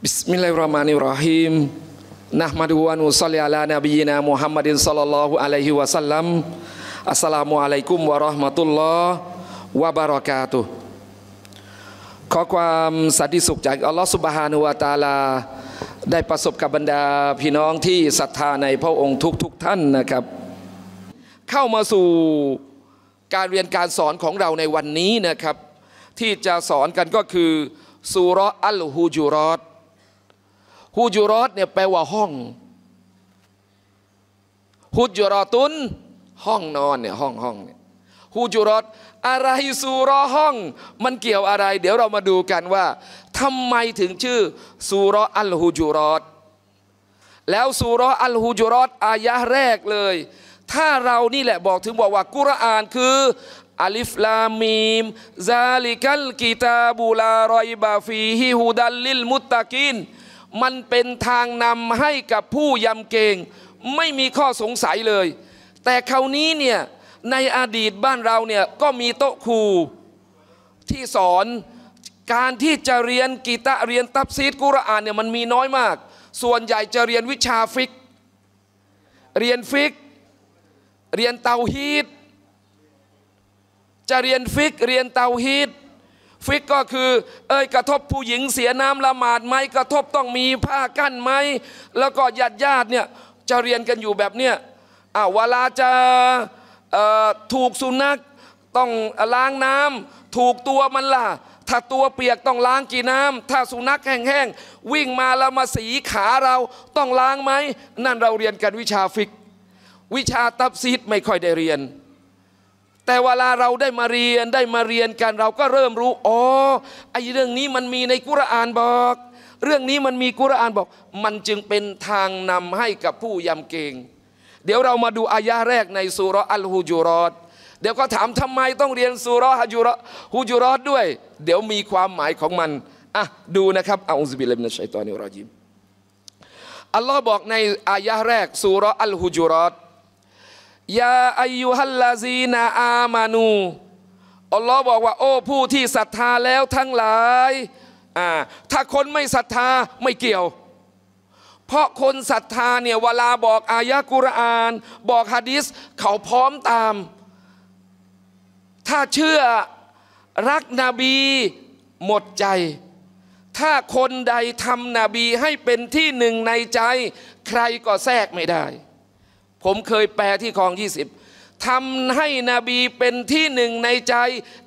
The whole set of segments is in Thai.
Bismillahirrahmanirrahim. Nahmadu wa nusalli ala nabiyyina Muhammadin sallallahu alaihi wasallam. Assalamualaikum warahmatullahi wabarakatuh. ขอความสันติสุขจากอัลลอฮฺสุบฮานุวาตาลา ได้ประสบกับบรรดา พี่น้องที่ศรัทธาในพระองค์ทุกๆทท่านนะครับ เข้ามาสู่ การเรียนการสอนของเรา ในวันนี้นะครับ ที่จะสอนกันก็คือสุรอัลฮูจุรอตฮูจูรอตเนี่ยแปลว่าห้องฮูจูรอตุนห้องนอนเนี่ยห้องห้องเนี่ยฮูจูรอตอะไรซูรอห้อง มันเกี่ยวอะไร เดี๋ยวเรามาดูกันว่าทำไมถึงชื่อซูรออัลฮูจูรอต แล้วซูรออัลฮูจูรอตอายะแรกเลย ถ้าเรานี่แหละบอกถึงบอกว่ากุรอานคืออัลิฟลามีม ซาลิกัลกิตาบูลารอยบาฟีฮิฮูดัลลิลมุตตะกินมันเป็นทางนำให้กับผู้ยำเกรงไม่มีข้อสงสัยเลย แต่คราวนี้เนี่ย ในอดีตบ้านเราเนี่ยก็มีโต๊ะครู ที่สอนการที่จะเรียนกีตาเรียนตับซีดกุรอานเนี่ยมันมีน้อยมาก ส่วนใหญ่จะเรียนวิชาฟิก เรียนฟิก เรียนเตาฮีดจะเรียนฟิกเรียนเตาฮีดฟิกก็คือเอ้ยกระทบผู้หญิงเสียน้ำละหมาดไหมกระทบต้องมีผ้ากั้นไหมแล้วก็ญาติญาติเนี่ยจะเรียนกันอยู่แบบเนี้ยอ่าวเวลาจะถูกสุนัขต้องล้างน้ำถูกตัวมันล่ะถ้าตัวเปียกต้องล้างกี่น้ำถ้าสุนัขแห้งๆวิ่งมาแล้วมาสีขาเราต้องล้างไหม นั่นเราเรียนกันวิชาฟิก วิชาตับซีดไม่ค่อยได้เรียนแต่เวลาเราได้มาเรียนได้มาเรียนกันเราก็เริ่มรู้อ๋อไอ้เรื่องนี้มันมีในกุรานบอก เรื่องนี้มันมีกุรานบอก มันจึงเป็นทางนำให้กับผู้ยำเกรงเดี๋ยวเรามาดูอายะแรกในสุรอัลฮุจุรอดเดี๋ยวก็ถามทำไมต้องเรียนสุรฮุจุรอฮุจุรอดด้วย เดี๋ยวมีความหมายของมัน อ่ะดูนะครับอลอุบิลมินชัยตอนิรอจิมอัลลอฮ์บอกในอายะแรกสุรอัลฮุจุรอดยาอายุฮัลลาซีนาอามานู อัลลอฮ์บอกว่า โอ้ผู้ที่ศรัทธาแล้วทั้งหลาย ถ้าคนไม่ศรัทธาไม่เกี่ยว เพราะคนศรัทธาเนี่ยเวลาบอกอายะกุรอาน บอกฮะดิษเขาพร้อมตาม ถ้าเชื่อรักนบีหมดใจ ถ้าคนใดทำนบีให้เป็นที่หนึ่งในใจ ใครก็แทรกไม่ได้ผมเคยแปลที่คลอง20ทำให้นบีเป็นที่หนึ่งในใจ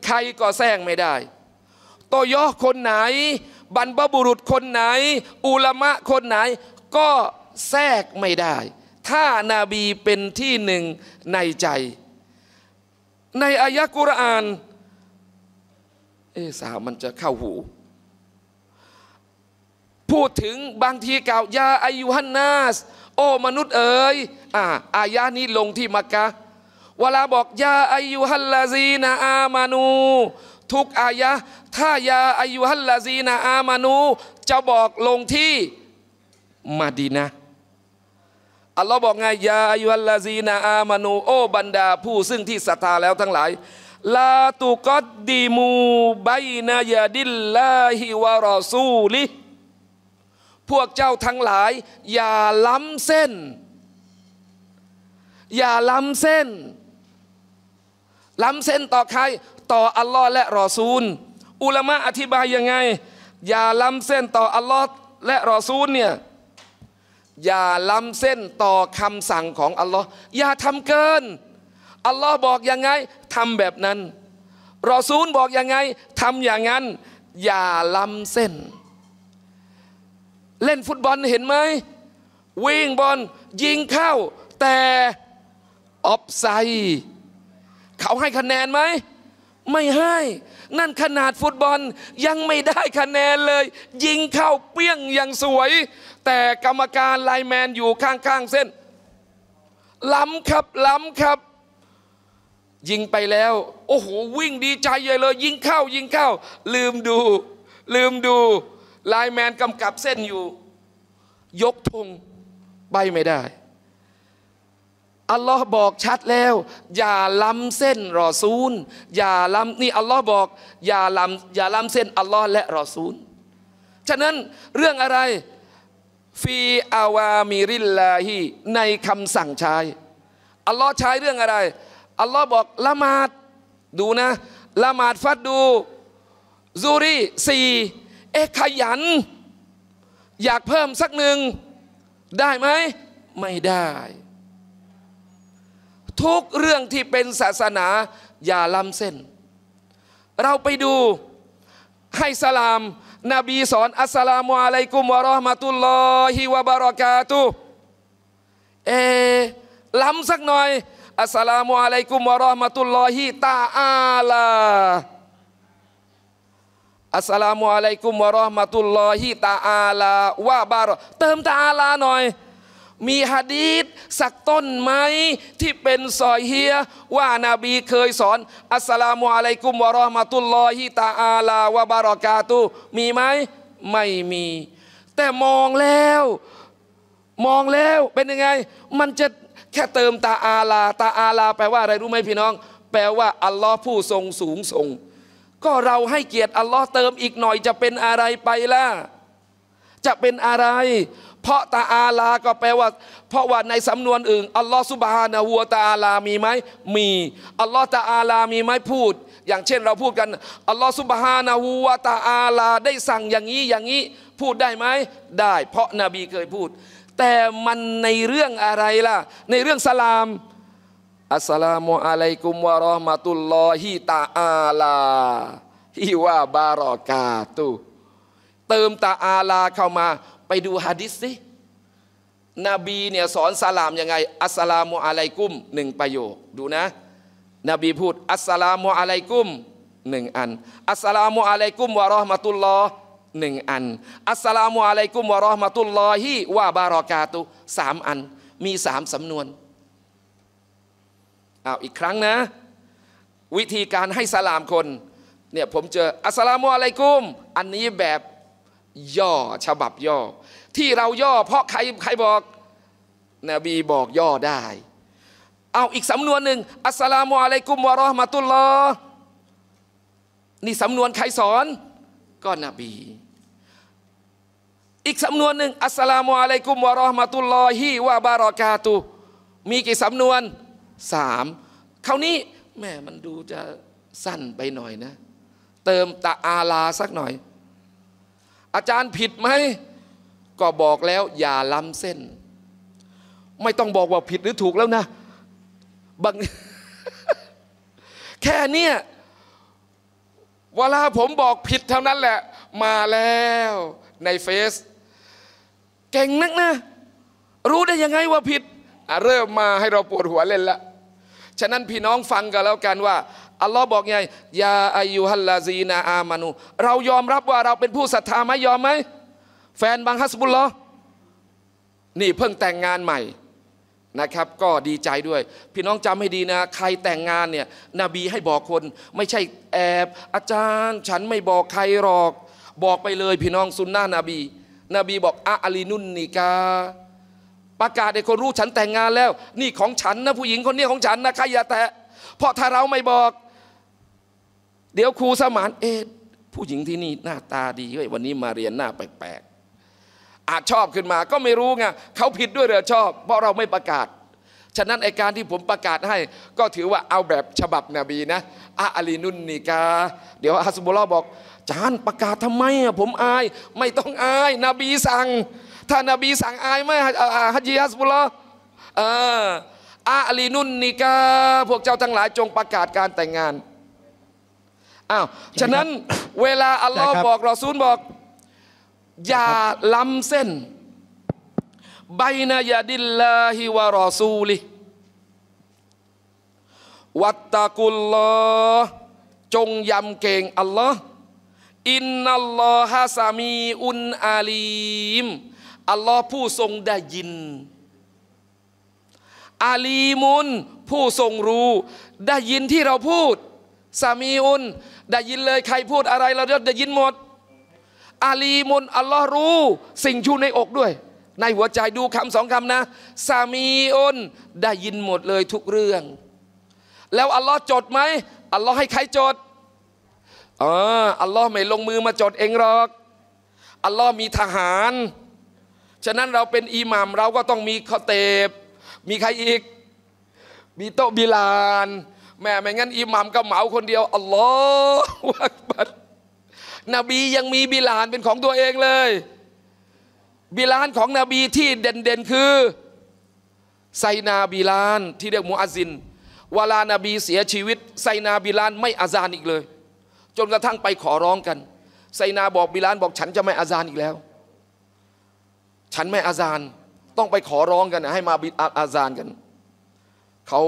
ใครก็แซงไม่ได้ ตัวยอคนไหน บรรพบุรุษคนไหนอุลมะคนไหน ก็แทรกไม่ได้ ถ้านาบีเป็นที่หนึ่งในใจ ในอายะกุรอาน เอสามันจะเข้าหู พูดถึงบางทีกล่าวยาอายุฮันนาส โอ้ มนุษย์เอ๋ยอ่าอายะนี้ลงที่มักกะเวลาบอกยาอายุฮัลลาซีนาอามานู ทุกอายะถ้ายาอายุฮัลลาซีนาอามานู จะบอกลงที่ มาดีนะอัลลอฮ์บอกไงยาอายุฮัลลาซีนาอามานู โอ้ บรรดา ผู้ซึ่งที่ศรัทธาแล้วทั้งหลาย ลาตุกอดดีมูไบนายาดิลลาฮิวารอซูลิ พวกเจ้าทั้งหลาย อย่าล้ำเส้นอย่าล้ำเส้น ล้ำเส้นต่อใคร ต่ออัลลอฮ์และรอซูล อุลามะอธิบายยังไง อย่าล้ำเส้นต่ออัลลอฮ์และรอซูลเนี่ย อย่าล้ำเส้นต่อคำสั่งของอัลลอฮ์อย่าทำเกิน อัลลอฮ์บอกยังไงทำแบบนั้น รอซูลบอกยังไงทำอย่างนั้น อย่าล้ำเส้น เล่นฟุตบอลเห็นไหมวิ่งบอลยิงเข้า แต่ออฟไซ เขาให้คะแนนไหม ไม่ให้ นั่นขนาดฟุตบอลยังไม่ได้คะแนนเลย ยิงเข้าเปี้ยงอย่างสวย แต่กรรมการไลแมนอยู่ข้างๆ เส้นล้ำครับล้ำครับ ยิงไปแล้วโอ้โหวิ่งดีใจใหญ่เลยยิงเข้า ยิงเข้า ลืมดู ลืมดูไลแมนกำกับเส้นอยู่ ยกธงไปไม่ได้อัลลอฮ์บอกชัดแล้ว อย่าล้ำเส้นรอซูลอย่าล้ำนี่อัลลอฮ์บอกอย่าล้ำอย่าล้ำเส้นอัลลอฮ์และรอซูลฉะนั้นเรื่องอะไร ฟีอาวามิริลลาฮีในคำสั่งใช้อัลลอฮ์ใช้เรื่องอะไรอัลลอฮ์บอกละหมาดดูนะละหมาดฟัดดูซูรีสี่เอ๊ะขยัน อยากเพิ่มสักหนึ่งได้ไหมไม่ได้ทุกเรื่องที่เป็นศาสนา อย่าล้ำเส้น เราไปดูให้สลามนบีสอนอัสสลามุอะลัยกุมวะรอห์มะตุลลอฮิวะบารอกาตุ เอล้ำสักหน่อย อัสสลามุอะลัยกุมวะรอห์มะตุลลอฮิตาอาลา อัสสลามุอะลัยกุมวะรอห์มะตุลลอฮิตาอาลา วะบารอเติมตาอาลาหน่อยมีฮะดีษสักต้นไหม ที่เป็นซอยเฮียว่านาบีเคยสอน อัสลามุอะลัยกุมวะรอมาตุลลอฮิตาอาลาวะบารอกาตุมีไหม ไม่มี แต่มองแล้ว มองแล้วเป็นยังไง มันจะแค่เติมตาอาลาตาอาลาแปลว่า อะไรรู้ไหมพี่น้อง แปลว่าอัลลอฮ์ผู้ทรงสูงส่งก็เราให้เกียรติอัลลอฮ์เติมอีกหน่อยจะเป็นอะไรไปล่ะ จะเป็นอะไรเพราะตาอาลา ก็แปลว่า เพราะว่าในสำนวนอื่น อัลลอฮ์สุบฮานะหัวตาอาลามีไหม มี อัลลอฮ์ตาอาลา มีไหมพูด อย่างเช่นเราพูดกัน อัลลอฮ์สุบฮานะหัวตาอาลา ได้สั่งอย่างนี้ อย่างนี้ พูดได้ไหม ได้ เพราะนบีเคยพูด แต่มันในเรื่องอะไรล่ะ ในเรื่องสลามอัสลามุอะลัยกุมวะรอห์มะตุลลอฮิตาอาลาฮิวะบารอกาตุ เติมตาอาลาเข้ามาไปดูฮะดิษสินบีเนี่ยสอนสลามยังไง อัสสลามุอะลัยกุมหนึ่งประโยค ดูนะ นบีพูดอัสสลามุอะลัยกุมหนึ่งอัน อัสสลามุอะลัยกุมวะรอห์มะตุลลอฮ์หนึ่งอัน อัสสลามุอะลัยกุมวะรอห์มะตุลลอฮิวะบารอกาตุสามอัน มีสามสำนวนเอาอีกครั้งนะ วิธีการให้สลามคน เนี่ยผมเจอ อัสลามุอะลัยกุมอันนี้แบบย่อฉบับย่อที่เราย่อเพราะใครใครบอก นบีบอกย่อได้ เอาอีกสำนวนหนึ่งอัสสลามุอะลัยกุมวะราะห์มะตุลลอฮ์นี่สำนวนใครสอน ก็นบี อีกสำนวนหนึ่งอัสสลามุอะลัยกุมวะราะห์มะตุลลอฮิวะบารอกาตุมีกี่สำนวนสามคราวนี้แม่มันดูจะสั้นไปหน่อยนะ เติมตะอาลาสักหน่อย อาจารย์ผิดไหมก็บอกแล้ว อย่าล้ำเส้น ไม่ต้องบอกว่าผิดหรือถูกแล้วนะบางแค่เนี้ยเวลาผมบอกผิดเท่านั้นแหละ มาแล้ว ในเฟซเก่งนักนะ รู้ได้ยังไงว่าผิด เริ่มมาให้เราปวดหัวเล่นละ ฉะนั้นพี่น้องฟังกันแล้วกันว่าอัลลอฮ์บอกไงยาอายุฮัลลาซีนา อามานูเรายอมรับว่าเราเป็นผู้ศรัทธาไหมยอมไหมแฟนบางฮัสบุลลอนี่เพิ่งแต่งงานใหม่นะครับ ก็ดีใจด้วย พี่น้องจำให้ดีนะ ใครแต่งงานเนี่ยนบีให้บอกคน ไม่ใช่แอบ อาจารย์ ฉันไม่บอกใครหรอก บอกไปเลย พี่น้องซุนนะนบีนบีบอกอะอลีนุนนิกาประกาศให้คนรู้ฉันแต่งงานแล้ว นี่ของฉันนะ ผู้หญิงคนนี้ของฉันนะใครอย่าแตะเพราะถ้าเราไม่บอก เดี๋ยวครูสมานเอ็ผู้หญิงที่นี่หน้าตาดีเว้ยวันนี้มาเรียนหน้าแปลกอาจชอบขึ้นมาก็ไม่รู้ไงเขาผิดด้วยหรือชอบ เพราะเราไม่ประกาศฉะนั้นไอการที่ผมประกาศให้ ก็ถือว่าเอาแบบ ฉบับนบีนะอาลีนุนนิกาเดี๋ยวฮัสบุลลอบอกจานประกาศทำไมอ่ะผมอายไม่ต้องอายนบีสั่งถ้านบีสั่งอายไหมฮัจีอัสบุลลอออาลีนุนนิกาพวกเจ้าทั้งหลายจงประกาศการแต่งงานอ้าวฉะนั้นเวลาอัลลอฮ์บอกรอซูลบอกอย่าล้ำเส้นบนายดิลลาฮิวะรอซูลิวัตตะกุลลอจงยำเกรงอัลลอฮ์อินนัลลอฮะซามีอุนอาลีมอัลลอฮ์ผู้ทรงได้ยินอาลีมุนผู้ทรงรู้ ได้ยินที่เราพูดซามีอุน ได้ยินเลย ใครพูดอะไรเราได้ยินหมดอาลีมุนอัลลอฮ์รู้สิ่งชู่ในอกด้วย ในหัวใจดูคำสองคำนะซามีอุนได้ยินหมดเลยทุกเรื่อง แล้วอัลลอฮ์จดไหมอัลลอฮ์ให้ใครจดเอออัลลอฮ์ไม่ลงมือมาจดเองหรอกอัลลอฮ์มีทหาร ฉะนั้นเราเป็นอิหมามเราก็ต้องมีข้อเตบมีใครอีก มีโตบิลาน แม่ไม่งั้นอิหมามก็เหมาคนเดียวอัลลอฮ์วักบัดนบียังมี บิลานเป็นของตัวเองเลย บิลานของนบีที่เด่น ๆ คือไซนาบิลานที่เรียกมูอาซินเวลานาบีเสียชีวิตไซนาบิลานไม่อาซานอีกเลย จนกระทั่งไปขอร้องกันไซนาบอกบิลานบอกฉันจะไม่อาซานอีกแล้ว ฉันไม่อาซานต้องไปขอร้องกัน ให้มาบิอาซานกันเขา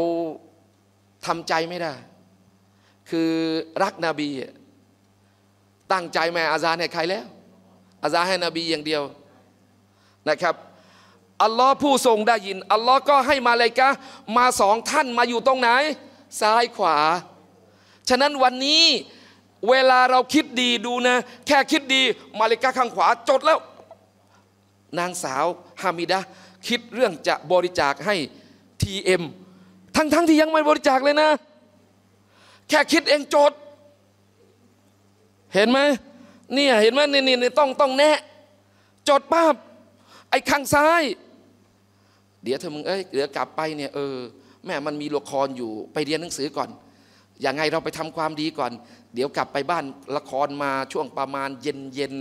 ทำใจไม่ได้ คือรักนบีตั้งใจแม่อาซานให้ใครแล้ว อาซานให้นบีอย่างเดียวนะครับอัลลอฮ์ผู้ทรงได้ยิน อัลลอฮ์ก็ให้มาเลยกะมาสองท่านมาอยู่ตรงไหน ซ้ายขวาฉะนั้นวันนี้เวลาเราคิดดีดูนะ แค่คิดดีมาเลยกะข้างขวาจดแล้ว นางสาวฮามิดะคิดเรื่องจะบริจาคให้ทีเอ็มทั้งๆทที่ยังไม่บริจาคเลยนะ แค่คิดเองจดเห็นไหมเนี่ยเห็นไหมนี่นี่ต้องต้องแนะจดปัาบไอ้ข้างซ้าย เดี๋ยวเธอมึงเอ้ยเดี๋ยวกลับไปเนี่ยเออ แม่มันมีละครอยู่ไปเรียนหนังสือก่อนอย่างไงเราไปทำความดีก่อน เดี๋ยวกลับไปบ้านละครมาช่วงประมาณ เย็นเย็น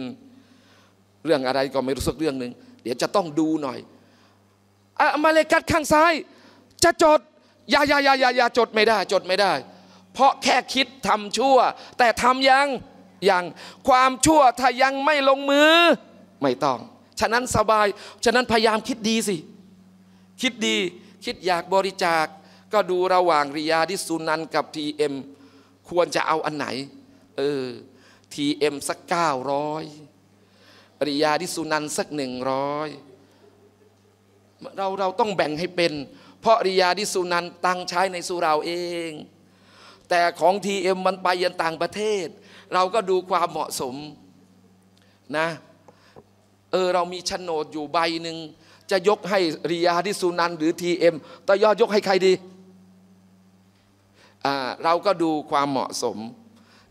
เรื่องอะไรก็ไม่รู้สักเรื่องหนึ่งเดี๋ยวจะต้องดูหน่อยอะมาเลกัดข้างซ้าย จะจดอย่าอย่าอย่าอย่าจดไม่ได้ จดไม่ได้ เพราะแค่คิดทำชั่ว แต่ทำยังยังความชั่วถ้ายังไม่ลงมือ ไม่ต้อง ฉะนั้นสบาย ฉะนั้นพยายามคิดดีสิ คิดดี คิดอยากบริจาค ก็ดูระหว่างริยาดิสุนันกับทีเอ็มควรจะเอาอันไหน เออทีเอ็มสักเก้าร้อยริยาดิสุนันสักหนึ่งร้อยเราเราต้องแบ่งให้เป็น เพราะริยาดิสุนันตังใช้ในสุราเอง แต่ของทีเอ็มมันไปยันต่างประเทศเราก็ดูความเหมาะสมนะเออเรามีโฉนดอยู่ใบหนึ่ง จะยกให้ริยาที่สุนันหรือทีเอ็มต่อยอดยกให้ใครดีอ่าเราก็ดูความเหมาะสม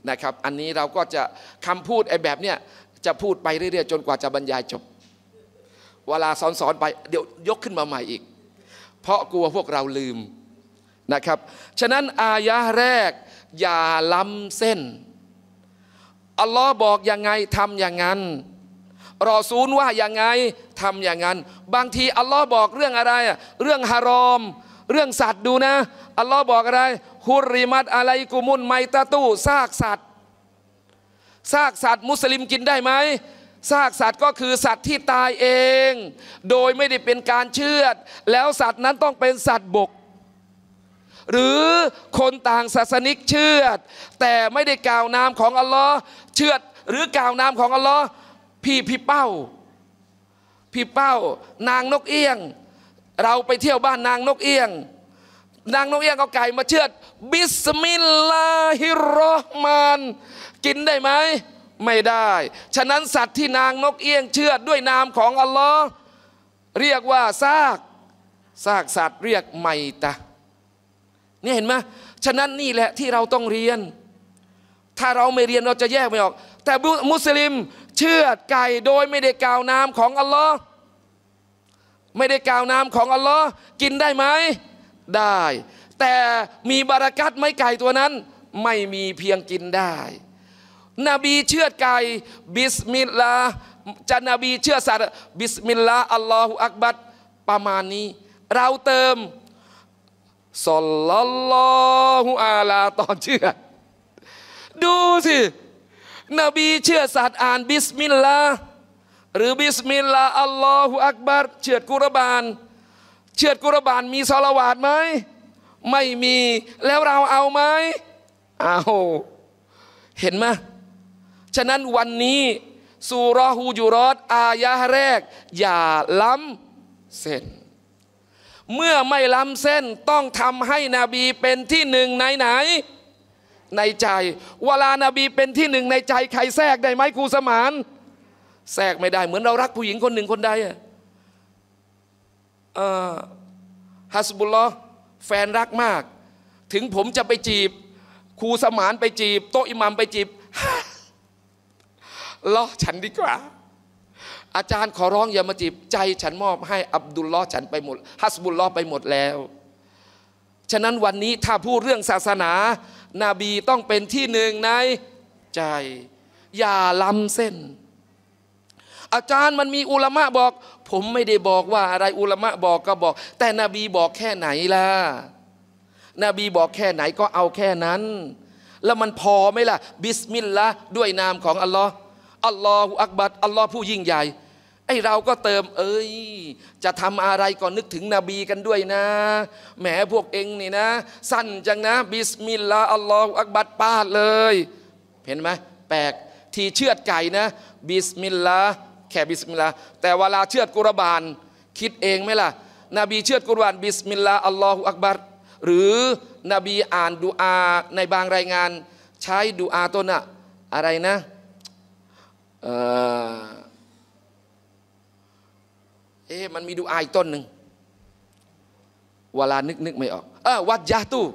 นะครับ อันนี้เราก็จะคำพูดไอ้แบบเนี้ยจะพูดไปเรื่อยๆ จนกว่าจะบรรยายจบเวลาสอนๆไปเดี๋ยวยกขึ้นมาใหม่อีก เพราะกลัวพวกเราลืมนะครับ ฉะนั้นอายะแรกอย่าล้ำเส้นอัลลอฮ์บอกยังไงทำอย่างนั้น รอซูลว่าอย่างไงทำอย่างนั้น บางทีอัลลอฮ์บอกเรื่องอะไรเรื่องฮารอม เรื่องสัตว์ดูนะ อัลลอฮ์บอกอะไรฮุริมัตอะไรกุมุนไมตาตู้ซากสัตว์ซากสัตว์มุสลิมกินได้ไหมซากสัตว์ก็คือสัตว์ที่ตายเอง โดยไม่ได้เป็นการเชือด แล้วสัตว์นั้นต้องเป็นสัตว์บก หรือคนต่างศาสนิกเชือด แต่ไม่ได้กล่าวนามของอัลลอฮ์เชื่อด หรือกล่าวนามของอัลลอฮ์พี่พี่เป้า พี่เป้านางนกเอี้ยง เราไปเที่ยวบ้านนางนกเอี้ยง นางนกเอี้ยงเอาไก่มาเชือดบิสมิลลาฮิรราะห์มานกินได้ไหม ไม่ได้ ฉะนั้นสัตว์ที่นางนกเอี้ยง เชือดด้วยนามของอัลลอฮ์เรียกว่าซากซากสัตว์เรียกไมตะเนี่ยเห็นไหมฉะนั้นนี่แหละที่เราต้องเรียนถ้าเราไม่เรียนเราจะแยกไม่ออก แต่มุสลิมเชื่อไก่โดยไม่ได้กล่าวนามของอัลลอฮ์ไม่ได้กล่าวนามของอัลลอฮ์กินได้ไหมได้ แต่มีบารากัดไม่ไก่ตัวนั้นไม่มีเพียงกินได้ นบีเชื่อไก่ บิสมิลลาจะนบีเชื่อสัตว์บิสมิลลาอัลลอฮุอักบัดประมาณนี้ เราเติมสัลลัลลอฮุอาลา ตอนเชื่อดดูสิ นบีเชื่อศาสตร์อ่าน บิสมิลลาหรือบิสมิลลาอัลลอฮุอักบัรเชือดกุรบานเชือดกุรบานมีสลาวาดไหมไม่มีแล้วเราเอาไหมเอาเห็นไหมฉะนั้นวันนี้สุรหูยุรอดอายะแรก อย่าล้ำเส้นเมื่อไม่ล้ำเส้นต้องทำให้นบีเป็นที่หนึ่งไหนไหนในใจเวลานาบีเป็นที่หนึ่งในใจ ใครแทรกได้ไหมครูสมานแทรกไม่ได้ เหมือนเรารักผู้หญิงคนหนึ่งคนใดฮัสบุลลอแฟนรักมาก ถึงผมจะไปจีบครูสมานไปจีบโตอิหมัมไปจีบล้อฉันดีกว่า อาจารย์ขอร้องอย่ามาจีบ ใจ ฉันมอบให้อับดุลลอฉันไปหมดฮัสบุลลอไปหมดแล้ว ฉะนั้นวันนี้ถ้าพูดเรื่องศาสนานบีต้องเป็นที่หนึ่งในใจ อย่าล้ำเส้น อาจารย์มันมีอุลมะบอก ผมไม่ได้บอกว่าอะไรอุลมะบอกก็บอก แต่นบีบอกแค่ไหนล่ะนบีบอกแค่ไหนก็เอาแค่นั้น แล้วมันพอไหมล่ะบิสมิลลาห์ด้วยนามของอัลลอฮ์อัลลอฮุอักบัดอัลลอฮ์ผู้ยิ่งใหญ่ไอ้เราก็เติมเอ้ย จะทำอะไรก่อนนึกถึงนบีกันด้วยนะแหมพวกเองนี่นะ สั้นจังนะ บิสมิลลาอัลลอฮฺอักบัดปาดเลย เห็นไหมแปลกทีเชือดไก่นะบิสมิลลาแค่บิสมิลลาแต่เวลาเชือดกุรบานคิดเองไหมล่ะนบีเชือดกุรบานบิสมิลลาอัลลอฮฺอักบัดหรือนบีอ่านดูอาในบางรายงาน ใช้ดูอาต้นอะอะไรนะ เอ่ออ๊ะมันมีดูอาอีกต้นหนึ่งเวลานึกนึกไม่ออกเออวัดยาตู้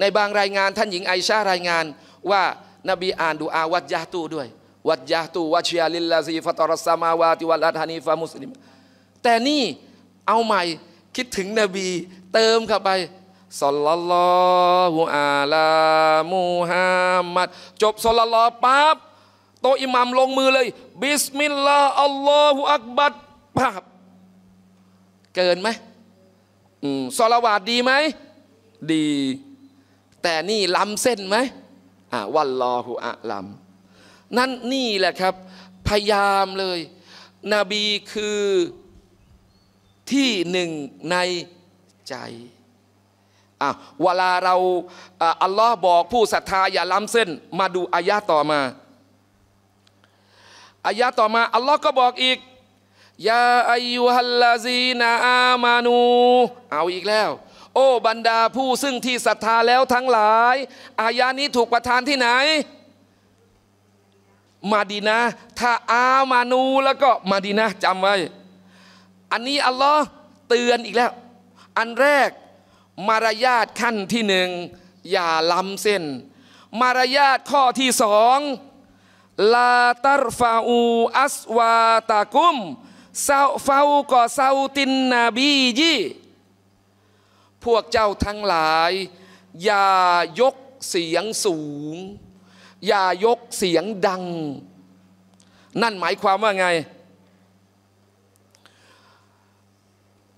ในบางรายงาน ท่านหญิงไอชารายงาน ว่า นบีอ่านดูอาวัดยาตู้ด้วยวัดยาตู้วัชยาลิลลาซีฟตอรัสมาวาติวัลลัดฮานีฟามุสลิมแต่นี่เอาใหม่คิดถึงนบีเติมเข้าไปสัลลัลลอฮุอะลามุฮัมมัดจบสัลลัลลอฮ์ปั๊บโตอิหมัมลงมือเลย บิสมิลลาอัลลอฮฺอักบัดภาพเกินไหมอืมสลาวาดดีไหม ดี แต่นี่ล้ำเส้นไหมอ่าวันลอฮุอะลัมนั่นนี่แหละครับ พยายามเลยนบีคือที่หนึ่งในใจอ่ะเวลาเรา อัลลอฮ์บอกผู้ศรัทธา อย่าล้ำเส้น มาดูอายะต่อมาอายะต่อมาอัลลอฮ์ก็บอกอีกยาอายุฮัลลาซีนาอามานู เอาอีกแล้ว โอ้บรรดาผู้ซึ่งที่ศรัทธาแล้วทั้งหลายอายานี้ถูกประทานที่ไหนมาดีนะถ้าอามานูแล้วก็มาดีนะจำไว้ อันนี้ อัลลอฮ์เตือนอีกแล้ว อันแรก มารยาทขั้นที่หนึ่งอย่าล้ำเส้น มารยาทข้อที่สองลาตารฟาอูอัสวาตากุมซาฟาูกอซาตินนาบียีพวกเจ้าทั้งหลาย อย่ายกเสียงสูง อย่ายกเสียงดัง นั่นหมายความว่าไง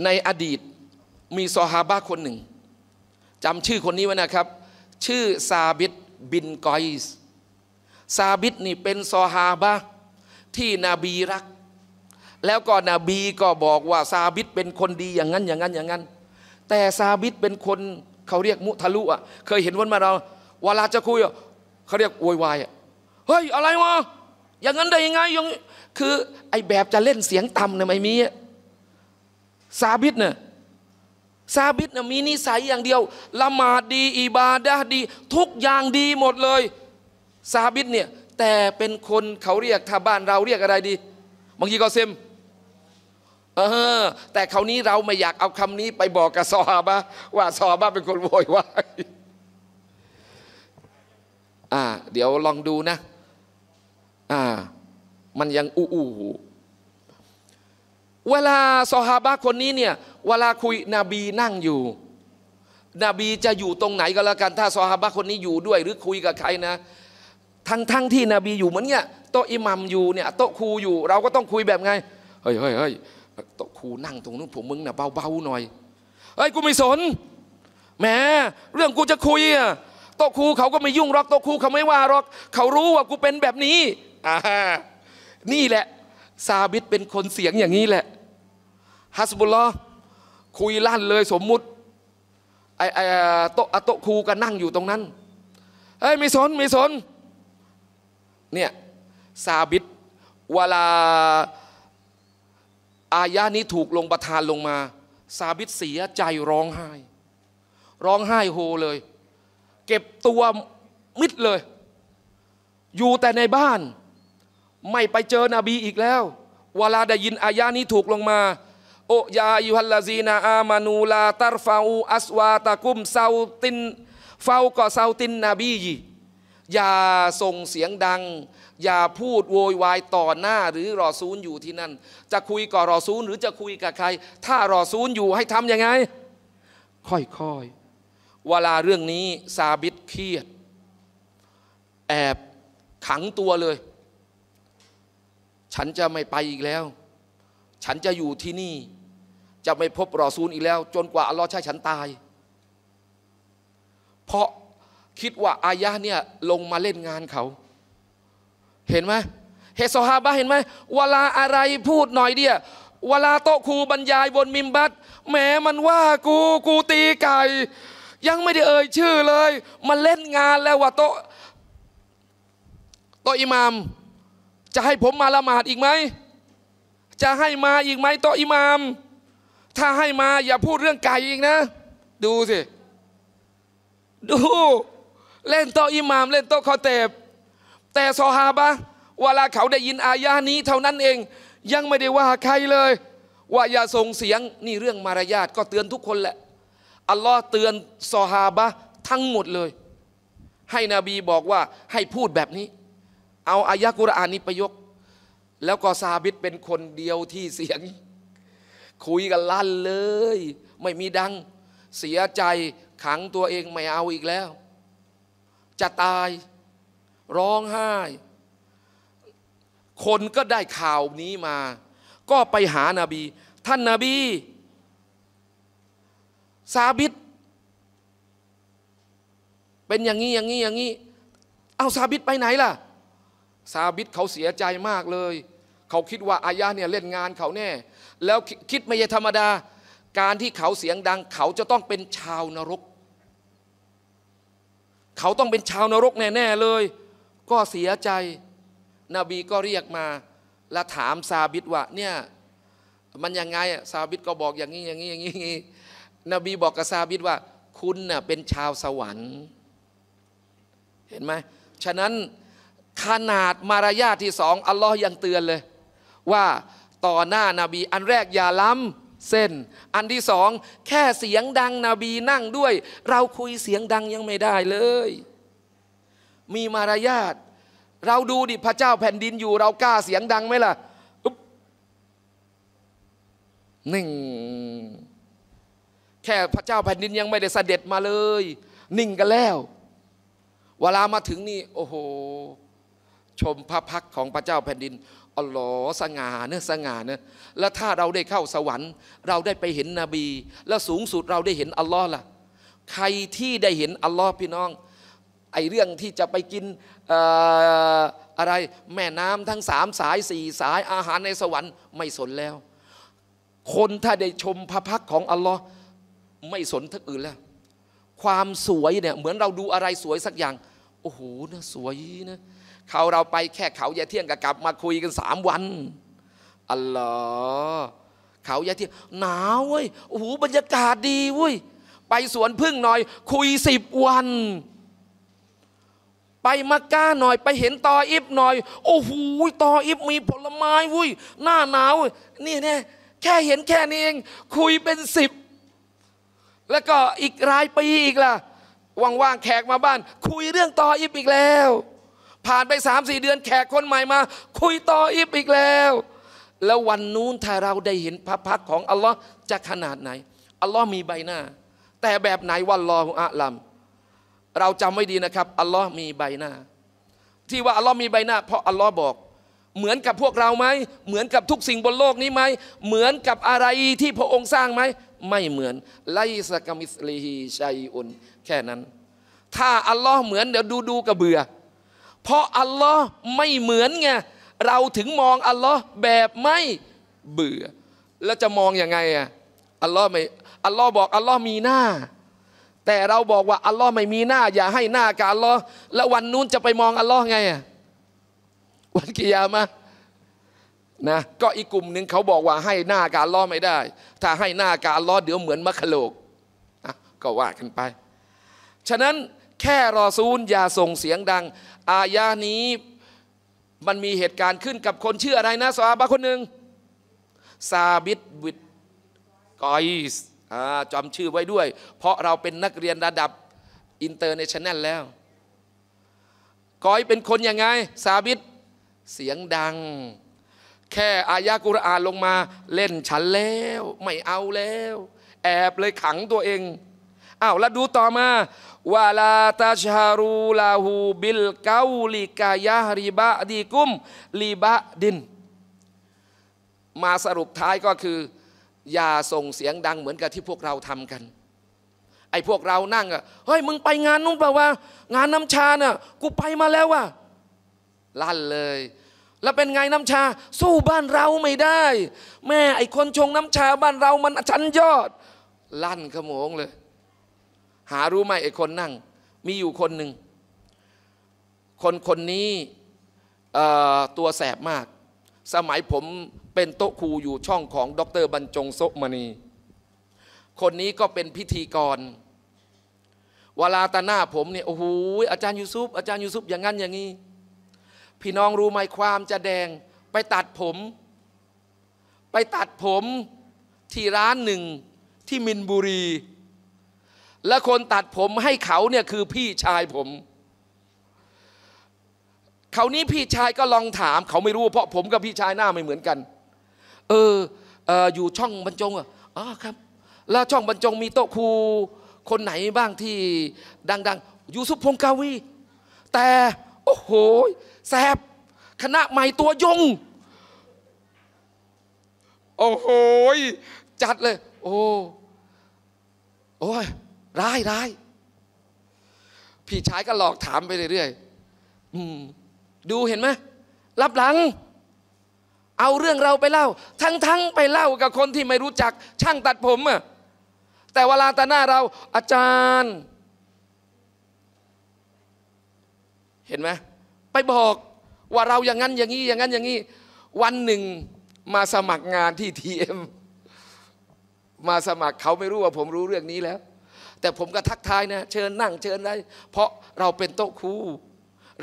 ในอดีต มีซอฮาบะคนหนึ่งจำชื่อคนนี้ไว้นะครับ ชื่อ ซาบิดบินกอยส์ซาบิดนี่เป็นซอฮาบะที่นบีรัก แล้วก็นบีก็บอกว่าซาบิดเป็นคนดีอย่างนั้น อย่างนั้นอย่างนั้น แต่ซาบิดเป็นคน เขาเรียกมุทะลุอ่ะเคยเห็นวันมาเราเวลาจะคุยเขาเรียกโวยวายอ่ะเฮ้ย อะไรวะอย่างนั้นได้ยังไงยังคือไอแบบจะเล่นเสียงต่ำเนี่ยไม่มีซาบิดเนี่ยซาบิดเนี่ยมีนิสัยอย่างเดียวละหมาดดีอิบาดะดี ทุกอย่างดีหมดเลยซาบิดเนี่ยแต่เป็นคนเขาเรียกถ้าบ้านเราเรียกอะไรดีบางทีก็เซมเออแต่เขานี้เราไม่อยากเอาคำนี้ไปบอกกับซอฮาบะว่าซอฮาบะเป็นคนโวยวายอ่าเดี๋ยวลองดูนะอ่ามันยังอู้อูเวลาซอฮาบะคนนี้เนี่ย เวลาคุยนบีนั่งอยู่นบีจะอยู่ตรงไหนก็แล้วกัน ถ้าซอฮาบะคนนี้อยู่ด้วยหรือคุยกับใครนะทั้ง ทั้ง ที่นบี อยู่เหมือนเงี้ยโต๊ะอิหมัมอยู่เนี่ยโต๊ะครูอยู่ เราก็ต้องคุยแบบไง เฮ้ยเฮ้ยเฮ้ยโต๊ะครูนั่ง ตรงนู้นผมมึงน่ะเบาๆหน่อยเฮ้ยกูไม่สนแหมเรื่องกูจะคุยอ่ะโต๊ะครูเขาก็ไม่ยุ่งหรอกโต๊ะครูเขาไม่ว่าหรอก เขารู้ว่ากูเป็นแบบนี้อ่านี่แหละซาบิดเป็นคนเสียงอย่างนี้แหละฮัสบุลลอคุยลั่นเลยสมมุติไอไอโต๊ะโต๊ะครูก็นั่งอยู่ตรงนั้นเฮ้ยไม่สนไม่สนเนี่ยซาบิตเวลาอายะนี้ถูกลงประทานลงมาซาบิตเสียใจร้องไห้ ร้องไห้โฮเลย เก็บตัวมิดเลย อยู่แต่ในบ้าน ไม่ไปเจอนบีอีกแล้วเวลาได้ยินอายะนี้ถูกลงมา โอยาอิฮัลลาซีนาอามานูลาตารฟาอูอัสวาตะกุมซาตินฟาูกอซาตินนบียีอย่าส่งเสียงดัง อย่าพูดโวยวายต่อหน้าหรือรอซูลอยู่ที่นั่น จะคุยกับรอซูลหรือจะคุยกับใคร ถ้ารอซูลอยู่ให้ทำยังไง ค่อยๆเวลาเรื่องนี้ซาบิดเครียด แอบขังตัวเลย ฉันจะไม่ไปอีกแล้ว ฉันจะอยู่ที่นี่ จะไม่พบรอซูลอีกแล้ว จนกว่าอัลลอฮ์ใช้ฉันตาย เพราะคิดว่าอายะเนี่ย ลงมาเล่นงานเขาเห็นไหมเฮสฮาบะเห็นไหมเวลาอะไรพูดหน่อยเดียวเวลาโตครูบรรยายบนมิมบัตแหมมันว่ากูกูตีไก่ ยังไม่ได้เอ่ยชื่อเลยมาเล่นงานแล้วว่าโตโตอิหมามจะให้ผมมาละหมาดอีกไหม จะให้มาอีกไหมโตอิหมามถ้าให้มาอย่าพูดเรื่องไก่อีกนะ ดูสิดูเล่นโต๊ะอิหมามเล่นโต๊ะคอเตบแต่ซอฮาบะเวลาเขาได้ยินอายานี้เท่านั้นเอง ยังไม่ได้ว่าใครเลย ว่าอย่าส่งเสียงนี่เรื่องมารยาทก็เตือนทุกคนแหละอัลลอฮ์เตือนซอฮาบะทั้งหมดเลย ให้นบีบอกว่าให้พูดแบบนี้ เอาอายะกุรอานนี้ประยก แล้วก็ซาบิดเป็นคนเดียวที่เสียงคุยกันลั่นเลย ไม่มีดังเสียใจขังตัวเองไม่เอาอีกแล้วจะตายร้องไห้ คนก็ได้ข่าวนี้มา ก็ไปหานาบี ท่านนาบีซาบิดเป็นอย่างนี้อย่างนี้อย่างนี้ เอาซาบิดไปไหนล่ะซาบิดเขาเสียใจมากเลย เขาคิดว่าอายาเนี่ยเล่นงานเขาแน่ แล้วคิดไม่ใช่ธรรมดาการที่เขาเสียงดัง เขาจะต้องเป็นชาวนรกเขาต้องเป็นชาวนรกแน่ ๆ เลย ก็เสียใจ นบีก็เรียกมาและถามซาบิดว่าเนี่ย มันยังไงซาบิดก็บอก อย่างนี้อย่างนี้อย่างนี้ นบีบอกกับซาบิดว่า คุณน่ะเป็นชาวสวรรค์ เห็นไหม ฉะนั้นขนาดมารยาทที่สองอัลลอฮ์ยังเตือนเลย ว่าต่อหน้านาบีอันแรกอย่าล้ำเส้น อันที่สองแค่เสียงดังนบีนั่งด้วย เราคุยเสียงดังยังไม่ได้เลย มีมารยาทเราดูดิพระเจ้าแผ่นดินอยู่ เรากล้าเสียงดังไหมล่ะหนึ่ง แค่พระเจ้าแผ่นดินยังไม่ได้เสด็จมาเลยนิ่งกันแล้ว เวลามาถึงนี่โอ้โห ชมพระพักของพระเจ้าแผ่นดินอัลลอฮ์สง่าเนื้อสง่าเนื้อแล้วถ้าเราได้เข้าสวรรค์ เราได้ไปเห็นนบี และสูงสุดเราได้เห็นอัลลอฮ์ล่ะใครที่ได้เห็นอัลลอฮ์พี่น้อง ไอเรื่องที่จะไปกินอะไรแม่น้ำทั้งสามสายสี่สายอาหารในสวรรค์ ไม่สนแล้ว คนถ้าได้ชมพระพักของอัลลอฮ์ไม่สนทั้งอื่นแล้ว ความสวยเนี่ยเหมือนเราดูอะไรสวยสักอย่างโอ้โหนะสวยนะเขาเราไปแค่เขายายเที่ยงกับกลับมาคุยกันสามวันอัลลอเขายายเที่ยงหนาวเว้ยโอ้โหบรรยากาศดีเว้ยไปสวนพึ่งหน่อย คุยสิบวัน ไปมักกาหน่อย ไปเห็นตออิบหน่อย โอ้โหตออิบมีผลไม้วุ้ยหน้าหนาวนี่เนี่ยแค่เห็นแค่นี้เอง คุยเป็นสิบแล้วก็อีกรายปีอีกล่ะว่างๆแขกมาบ้าน คุยเรื่องตออิบอีกแล้วผ่านไปสามสี่เดือนแขกคนใหม่มา คุยต่ออีฟอีกแล้ว แล้ววันนู้นถ้าเราได้เห็นพระพักของอัลลอฮ์จะขนาดไหนอัลลอฮ์มีใบหน้า แต่แบบไหนวันรออะลัมเราจำไว้ดีนะครับอัลลอฮ์มีใบหน้า ที่ว่าอัลลอฮ์มีใบหน้า เพราะอัลลอฮ์บอก เหมือนกับพวกเราไหม เหมือนกับทุกสิ่งบนโลกนี้ไหม เหมือนกับอะไรที่พระองค์สร้างไหม ไม่เหมือน ไลสกามิสลีฮีชัยอุนแค่นั้น ถ้าอัลลอฮ์เหมือนเดี๋ยวดูดูกระเบือพราะอัลลอฮ์ไม่เหมือนไงเราถึงมองอัลลอฮ์แบบไม่เบื่อ แล้วจะมองอยังไงอ่ะอัลลอฮ์ไม่อัลลอฮ์บอกอัลลอฮ์มีหน้า แต่เราบอกว่าอัลลอฮ์ไม่มีหน้า อย่าให้หน้ากับอัลลอฮ์แล้ววันนู้นจะไปมองอัลลอฮ์ไงอ่ะวันกิยามะนะก็อีกกลุ่มหนึ่งเขาบอกว่าให้หน้าการลลอฮ์ไม่ได้ ถ้าให้หน้าการลลอฮ์เดี๋ยวเหมือนมะขโลกก็ว่ากันไปฉะนั้นแค่รอซูลอย่าส่งเสียงดัง อายานี้ มันมีเหตุการณ์ขึ้นกับคนชื่ออะไรนะซาบะคนหนึ่งซาบิดวิดกอยส์จำชื่อไว้ด้วย เพราะเราเป็นนักเรียนระดับอินเตอร์เนชั่นแนลแล้ว กอยเป็นคนยังไงซาบิดเสียงดัง แค่อายะกุรอานลงมาเล่นฉันแล้ว ไม่เอาแล้ว แอบเลยขังตัวเองอ้าวแล้วดูต่อมาวาลาตาชารูลาหูบิลเกาลิกายะริบะดีกุมลีบะดิน มาสรุปท้ายก็คือ อย่าส่งเสียงดังเหมือนกับที่พวกเราทำกัน ไอ้พวกเรานั่งอะเฮ้ยมึงไปงานนู้นเปล่าวะ งานน้ำชาเน่ะกูไปมาแล้วว่ะ ลั่นเลย แล้วเป็นไงน้ำชา สู้บ้านเราไม่ได้ แม่ไอ้คนชงน้ำชาบ้านเรามันชั้นยอดลั่นขโมงเลยหารู้ไหมไอ้คนนั่งมีอยู่คนหนึ่งคนคนนี้ตัวแสบมาก สมัยผมเป็นโต๊ะครูอยู่ช่องของ ดรบรรจงโซมณีคนนี้ก็เป็นพิธีกร เวลาตาหน้าผมเนี่ย โอ้โหอาจารย์ยูซุปอาจารย์ยูซุปอย่างนั้นอย่างนี้ พี่น้องรู้ไหม ความจะแดง ไปตัดผม ไปตัดผมที่ร้านหนึ่งที่มินบุรีและคนตัดผมให้เขาเนี่ยคือพี่ชายผม เขานี้พี่ชายก็ลองถาม เขาไม่รู้ เพราะผมกับพี่ชายหน้าไม่เหมือนกัน เออเอออยู่ช่องบรรจง อ่ะอ๋อครับ แล้วช่องบรรจงมีโต๊ะครู คนไหนบ้างที่ดังๆ ยูซุพงกาวี แต่ โอ้โหแสบคณะใหม่ตัวยง โอ้โหจัดเลย โอ้ โอ้ร้ายร้ายพี่ชายก็หลอกถามไปเรื่อยๆดูเห็นไหมรับหลัง เอาเรื่องเราไปเล่า ทั้งๆไปเล่ากับคนที่ไม่รู้จัก ช่างตัดผมอะแต่เวลาตาหน้าเรา อาจารย์ เห็นไหมไปบอกว่าเราอย่างนั้นอย่างนี้อย่างนั้นอย่างนี้ วันหนึ่งมาสมัครงานที่ทีเอ็มมาสมัครเขาไม่รู้ว่าผมรู้เรื่องนี้แล้วแต่ผมก็ทักทายนะเชิญนั่งเชิญได้เพราะเราเป็นโต๊ะครู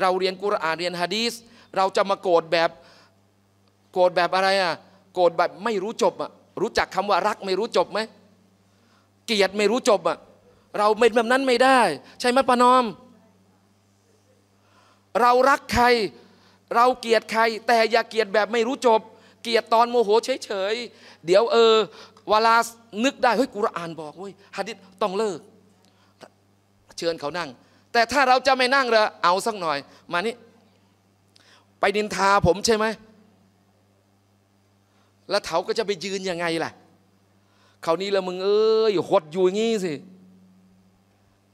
เราเรียนกุรอานเรียนฮะดีสเราจะมาโกรธแบบ โกรธแบบอะไรอ่ะโกรธแบบไม่รู้จบอ่ะรู้จักคำว่ารักไม่รู้จบไหมเกลียดไม่รู้จบอ่ะเราเป็นแบบนั้นไม่ได้ ใช่ไหมปานอม เรารักใคร เราเกลียดใคร แต่อย่าเกลียดแบบไม่รู้จบ เกลียดตอนโมโห เฉยๆเดี๋ยวเออเวลานึกได้เฮ้ยกุรอานบอกเว้ยฮะดิษต้องเลิกเชิญเขานั่ง แต่ถ้าเราจะไม่นั่งเลยเอาสักหน่อย มานี่ ไปดินทาผมใช่ไหม แล้วเขาก็จะไปยืนยังไงล่ะ เขานี้ละมึง เอ้ยหดอยู่งี้สิ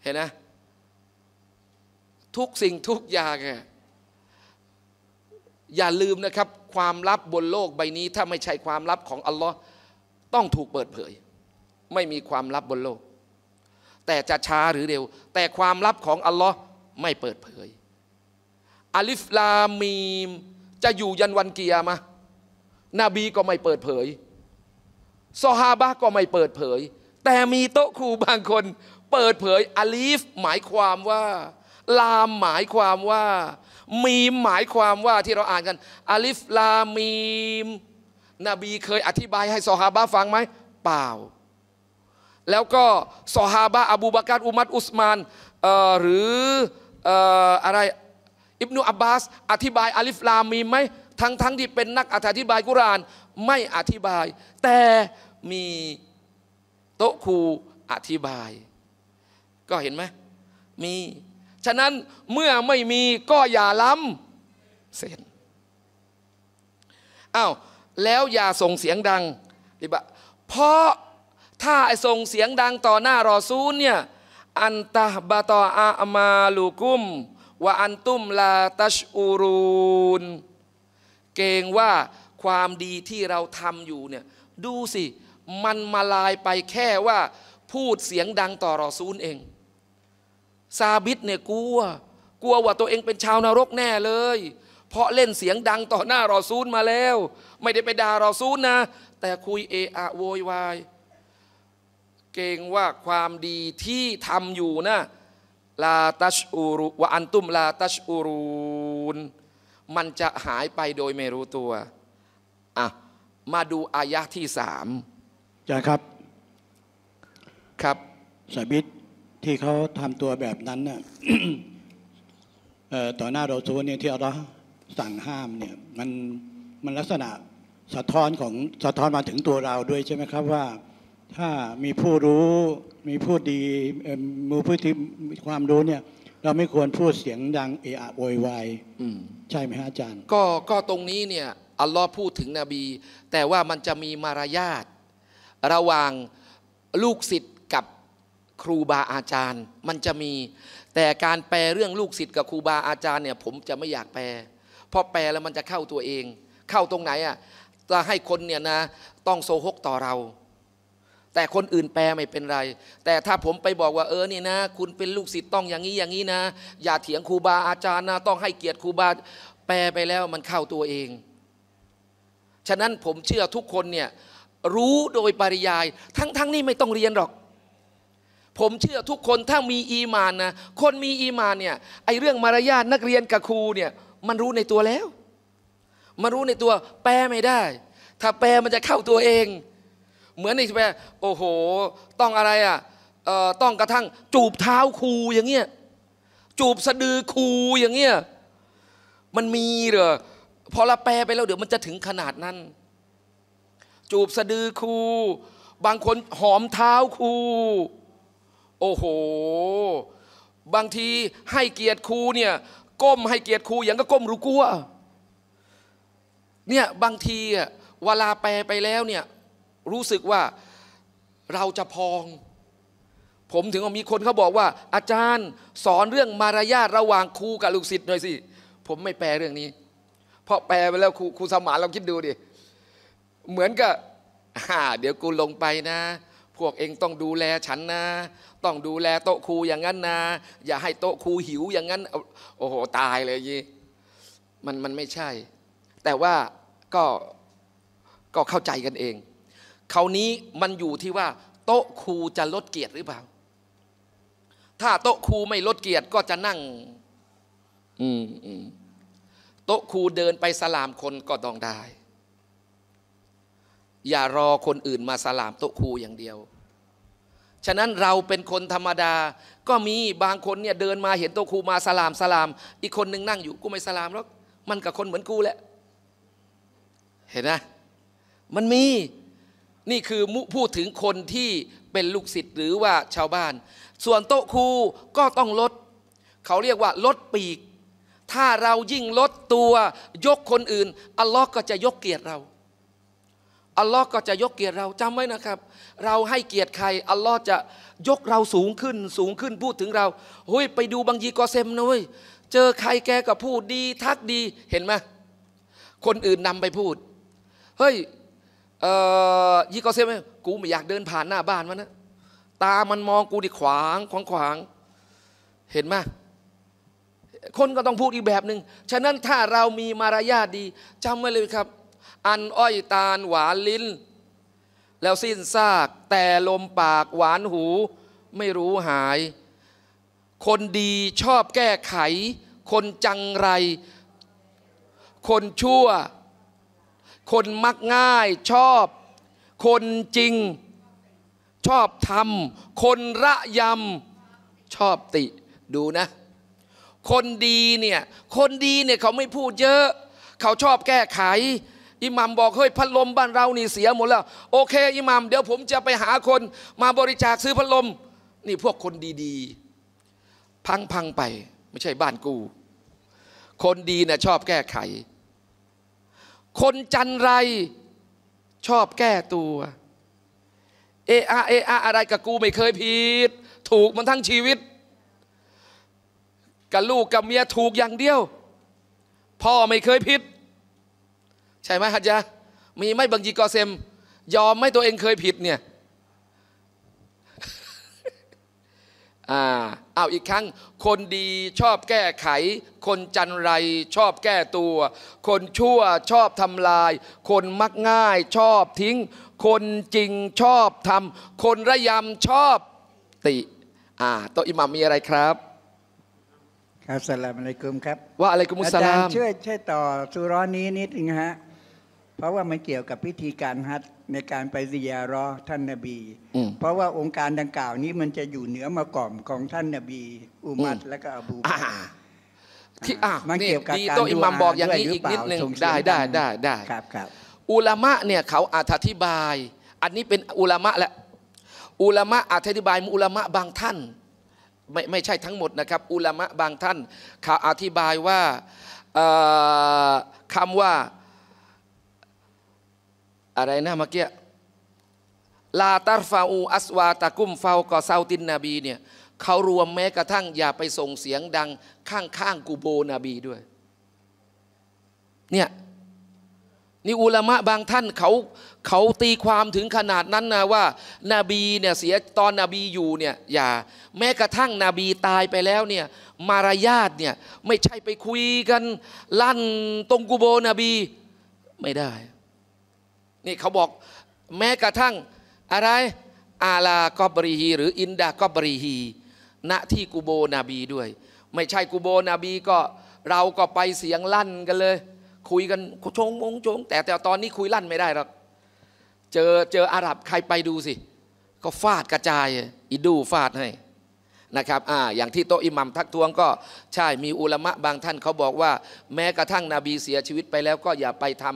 เห็นนะ ทุกสิ่งทุกอย่างอย่าลืมนะครับ ความลับบนโลกใบนี้ ถ้าไม่ใช่ความลับของอัลลอฮ์ต้องถูกเปิดเผย ไม่มีความลับบนโลกแต่จะช้าหรือเร็ว แต่ความลับของอัลลอฮ์ไม่เปิดเผยอัลิฟลามีมจะอยู่ยันวันเกียร์มะนบีก็ไม่เปิดเผยซอฮาบะก็ไม่เปิดเผย แต่มีโต๊ะครูบางคนเปิดเผยอัลีฟหมายความว่า ลามหมายความว่า มีหมายความว่าที่เราอ่านกันอัลิฟลามีมนบีเคยอธิบายให้ซอฮาบะฟังไหม เปล่าแล้วก็ซอฮาบะอบูบาการอุมัดอุสมานหรืออะไรอิบนุอับบาส อธิบายอาลิฟลามีไหมทั้งทั้งที่เป็นนักอธิบายกุรานไม่อธิบาย แต่มี โต๊ะครูอธิบาย ก็เห็นไหมมี ฉะนั้นเมื่อไม่มีก็อย่าล้ำเส้นอ้าวแล้วอย่าส่งเสียงดังดิบะเพราะถ้าไอส่งเสียงดังต่อหน้ารอซูลเนี่ย อันตะบาตออามาลูกุมว่าอันตุมลาตัชอูรูนเกรงว่าความดีที่เราทำอยู่เนี่ย ดูสิมันมาลายไปแค่ว่า พูดเสียงดังต่อรอซูลเอง ซาบิดเนี่ยกลัว กลัวว่าตัวเองเป็นชาวนรกแน่เลย เพราะเล่นเสียงดังต่อหน้ารอซูลมาแล้ว ไม่ได้ไปด่ารอซูลนะ แต่คุยเอะอะโวยวายเกรงว่าความดีที่ทำอยู่นะลาตัชอูรุวอันตุมลาตัชอูรุนมันจะหายไปโดยไม่รู้ตัวอ่ะมาดูอายะที่สามจ้าครับ ครับสาบิตที่เขาทำตัวแบบนั้นน่ยต่อหน้าเราซูเนี่ยที่เราสั่งห้ามเนี่ยมันมันลักษณะ สะท้อนของสะท้อนมาถึงตัวเราด้วยใช่ไหมครับว่าถ้ามีผู้รู้มีผู้ดีมือผู้ที่มีความรู้เนี่ย เราไม่ควรพูดเสียงดังเอะอะโวยวายใช่ไหมฮะอาจารย์ก็ก็ตรงนี้เนี่ย อัลลอฮ์พูดถึงนบี แต่ว่ามันจะมีมารยาทระหว่างลูกศิษย์กับครูบาอาจารย์ มันจะมี แต่การแปลเรื่องลูกศิษย์กับครูบาอาจารย์เนี่ย ผมจะไม่อยากแปล เพราะแปลแล้วมันจะเข้าตัวเอง เข้าตรงไหนอ่ะจะให้คนเนี่ยนะ ต้องโซฮกต่อเราแต่คนอื่นแปลไม่เป็นไร แต่ถ้าผมไปบอกว่าเออนี่นะ คุณเป็นลูกศิษย์ต้องอย่างนี้อย่างนี้นะ อย่าเถียงครูบาอาจารย์นะ ต้องให้เกียรติครูบาแปลไปแล้วมันเข้าตัวเอง ฉะนั้นผมเชื่อทุกคนเนี่ยรู้โดยปริยายทั้งๆงนี่ไม่ต้องเรียนหรอก ผมเชื่อทุกคนถ้ามีอีมานนะ คนมีอีมานเนี่ยไอเรื่องมารยาทนักเรียนกับครูเนี่ย มันรู้ในตัวแล้ว มันรู้ในตัวแปลไม่ได้ ถ้าแปลมันจะเข้าตัวเองเหมือนในสเปนโอ้โห ต้องอะไรอ่ะต้องกระทั่ง จูบเท้าครูอย่างเงี้ย จูบสะดือครูอย่างเงี้ย มันมีเหรอ พอละแปลไปแล้วเดี๋ยวมันจะถึงขนาดนั้น จูบสะดือครู บางคนหอมเท้าครู โอ้โห บางทีให้เกียรติครูเนี่ย ก้มให้เกียรติครูอย่างก็ก้มรู้กลัวเนี่ยบางทีเวลาแปลไปแล้วเนี่ยรู้สึกว่าเราจะพอง ผมถึงมีคนเขาบอกว่า อาจารย์ สอนเรื่องมารยาทระหว่างครูกับลูกศิษย์หน่อยสิ ผมไม่แปลเรื่องนี้ เพราะแปลไปแล้วครูครูสมานเราคิดดูดิ เหมือนกับเดี๋ยวกูลงไปนะ พวกเองต้องดูแลฉันนะ ต้องดูแลโต๊ะครูอย่างนั้นนะ อย่าให้โต๊ะครูหิวอย่างนั้น โอ้โหตายเลยยี่มันมันไม่ใช่ แต่ว่าก็ก็เข้าใจกันเองคราวนี้มันอยู่ที่ว่า โต๊ะครูจะลดเกียรติหรือเปล่า ถ้าโต๊ะครูไม่ลดเกียรติก็จะนั่ง อืมอืมโต๊ะครูเดินไปสลามคนก็ต้องได้ อย่ารอคนอื่นมาสลามโต๊ะครูอย่างเดียว ฉะนั้นเราเป็นคนธรรมดา ก็มีบางคนเนี่ย เดินมาเห็นโต๊ะครูมาสลามสลามอีกคนนึงนั่งอยู่กูไม่สลามหรอกมันกับคนเหมือนกูแหละ เห็นไหมมันมีนี่คือพูดถึงคนที่เป็นลูกศิษย์หรือว่าชาวบ้าน ส่วนโต๊ะครูก็ต้องลด เขาเรียกว่าลดปีก ถ้าเรายิ่งลดตัวยกคนอื่น อัลลอฮ์ก็จะยกเกียรติเรา อัลลอฮ์ก็จะยกเกียรติเราจำไว้นะครับ เราให้เกียรติใครอัลลอฮ์จะยกเราสูงขึ้น สูงขึ้นพูดถึงเรา เฮ้ยไปดูบางยีกอเซมนะเว้ย เจอใครแกก็พูดดีทักดีเห็นไหม คนอื่นนำไปพูด เฮ้ยยี่กอเซ่ไหมกูไม่อยากเดินผ่านหน้าบ้านมันนะ ตามันมองกูดิขวาง ขวางขวาง เห็นไหมคนก็ต้องพูดอีกแบบหนึ่งฉะนั้นถ้าเรามีมารยาทดี จำไว้เลยครับ อันอ้อยตาลหวานลิ้น แล้วสิ้นซาก แต่ลมปากหวานหูไม่รู้หาย คนดีชอบแก้ไข คนจังไร คนชั่วคนมักง่ายชอบ คนจริงชอบทำคนระยำ ชอบติดูนะ คนดีเนี่ยคนดีเนี่ย เขาไม่พูดเยอะ เขาชอบแก้ไขอิหมัมบอกเฮ้ยพัดลม บ้านเรานี่เสียหมดแล้ว โอเคอิหมัมเดี๋ยวผมจะไปหาคนมาบริจาคซื้อพัดลม นี่พวกคนดีๆ พังพังไป ไม่ใช่บ้านกู คนดีเนี่ยชอบแก้ไขคนจันไรชอบแก้ตัว เออาเออาอะไรกับกูไม่เคยผิด ถูกมันทั้งชีวิต กับลูกกับเมียถูกอย่างเดียว พ่อไม่เคยผิด ใช่ไหมฮะจ๊ะมีไม่บางยีกอเซม ยอมไม่ตัวเองเคยผิดเนี่ยอ่าเอาอีกครั้ง คนดีชอบแก้ไข คนจันไรชอบแก้ตัว คนชั่วชอบทำลาย คนมักง่ายชอบทิ้ง คนจริงชอบทำ คนระยำชอบติ อ่า โตอิหมัมมีอะไรครับ ครับสลามอะลรกุมครับ ว่าอะไรกุมุสลามช่วยช่วยต่อสุร้อนนี้นิดนึงฮะเพราะว่ามันเกี่ยวกับพิธีการฮัตในการไปซิยารอท่านนบี เพราะว่าองค์การดังกล่าวนี้มันจะอยู่เหนือมาก่อมของท่านนบี อุมัดและก็อบูบาที่อ่ะนี่ดีโตอิหมัมบอกอย่างนี้อีกนิดนึงได้ได้ได้ได้ครับครับอุลามะเนี่ยเขาอธิบาย อันนี้เป็นอุลามะแหละอุลามะอธิบายอุลามะบางท่าน ไม่ไม่ใช่ทั้งหมดนะครับ อุลามะบางท่านเขาอธิบายว่าคำว่าอะไรนะเมื่อกี้ลาตารฟาอูอัสวาตะกุมเฟากอเซาตินนบีเนี่ยเขารวมแม้กระทั่ง อย่าไปส่งเสียงดังข้างข้างกูโบนบีด้วย เนี่ยนี่อุลามะบางท่านเขาเขาตีความถึงขนาดนั้นนะว่า นาบีเนี่ย เสียตอนนบีอยู่เนี่ยอย่า แม้กระทั่งนบีตายไปแล้วเนี่ย มารยาทเนี่ย ไม่ใช่ไปคุยกัน ลั่นตรงกูโบนบี ไม่ได้นี่เขาบอกแม้กระทั่งอะไร อาลากอบรีฮีหรืออินดา กอบรีฮี ณ ที่กูโบนาบีด้วย ไม่ใช่กูโบนาบีก็เราก็ไปเสียงลั่นกันเลย คุยกันโชงมงโชงแต่แต่ตอนนี้คุยลั่นไม่ได้หรอกเจอเจออาหรับใครไปดูสิ ก็ฟาดกระจายอิดูฟาดให้นะครับอ่าอย่างที่โตอิหมัมทักท้วง ก็ใช่มีอุลามะบางท่าน เขาบอกว่า แม้กระทั่งนาบีเสียชีวิตไปแล้ว ก็อย่าไปทำ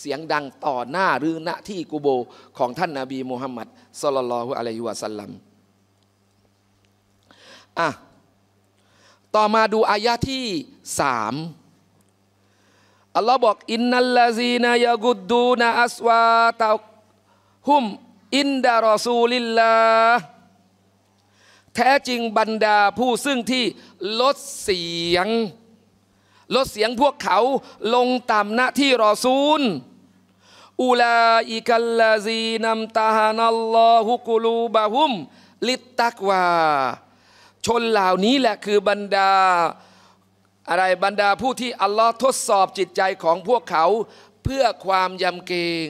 เสียงดังต่อหน้าหรือณที่กูโบ ของท่านนาบีมูฮัมมัดสลลัลฮุอะลัยฮิวะสัลลัมอ่ะต่อมาดูอายะที่สามอัลลอฮ์บอก อินนัลลาซีนายกุดดูนาอัสวาตาฮุมอินดารอซูลิลลาแท้จริงบรรดาผู้ซึ่งที่ลดเสียงลดเสียงพวกเขาลงตามหน้าที่รอซูลอูลาอิกัลลาซีนัมตาฮานัลลอฮุกุลูบาฮุม ลิตตักวา ชนเหล่านี้แหละคือบรรดา อะไรบรรดาผู้ที่อัลลอฮ์ทดสอบจิตใจของพวกเขาเพื่อความยำเกรง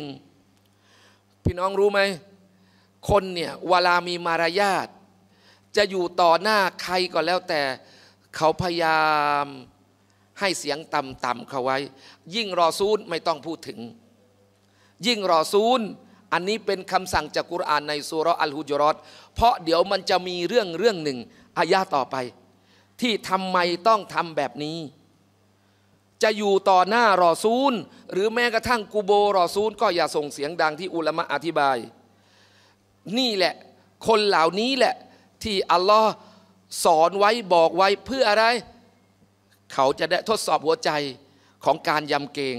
พี่น้องรู้ไหม คนเนี่ยเวลามีมารยาทจะอยู่ต่อหน้าใครก็แล้วแต่ เขาพยายามให้เสียงต่ำๆเข้าไว้ ยิ่งรอซูลไม่ต้องพูดถึง ยิ่งรอซูล อันนี้เป็นคำสั่งจากกุรอานในสุรอัลฮุจรอตเพราะเดี๋ยวมันจะมีเรื่องเรื่องหนึ่ง อายะต่อไป ที่ทำไมต้องทำแบบนี้ จะอยู่ต่อหน้ารอซูล หรือแม้กระทั่งกูโบรอซูล ก็อย่าส่งเสียงดังที่อุลามะอธิบาย นี่แหละคนเหล่านี้แหละที่อัลลอฮ์สอนไว้บอกไว้เพื่ออะไรเขาจะได้ทดสอบหัวใจของการยำเกง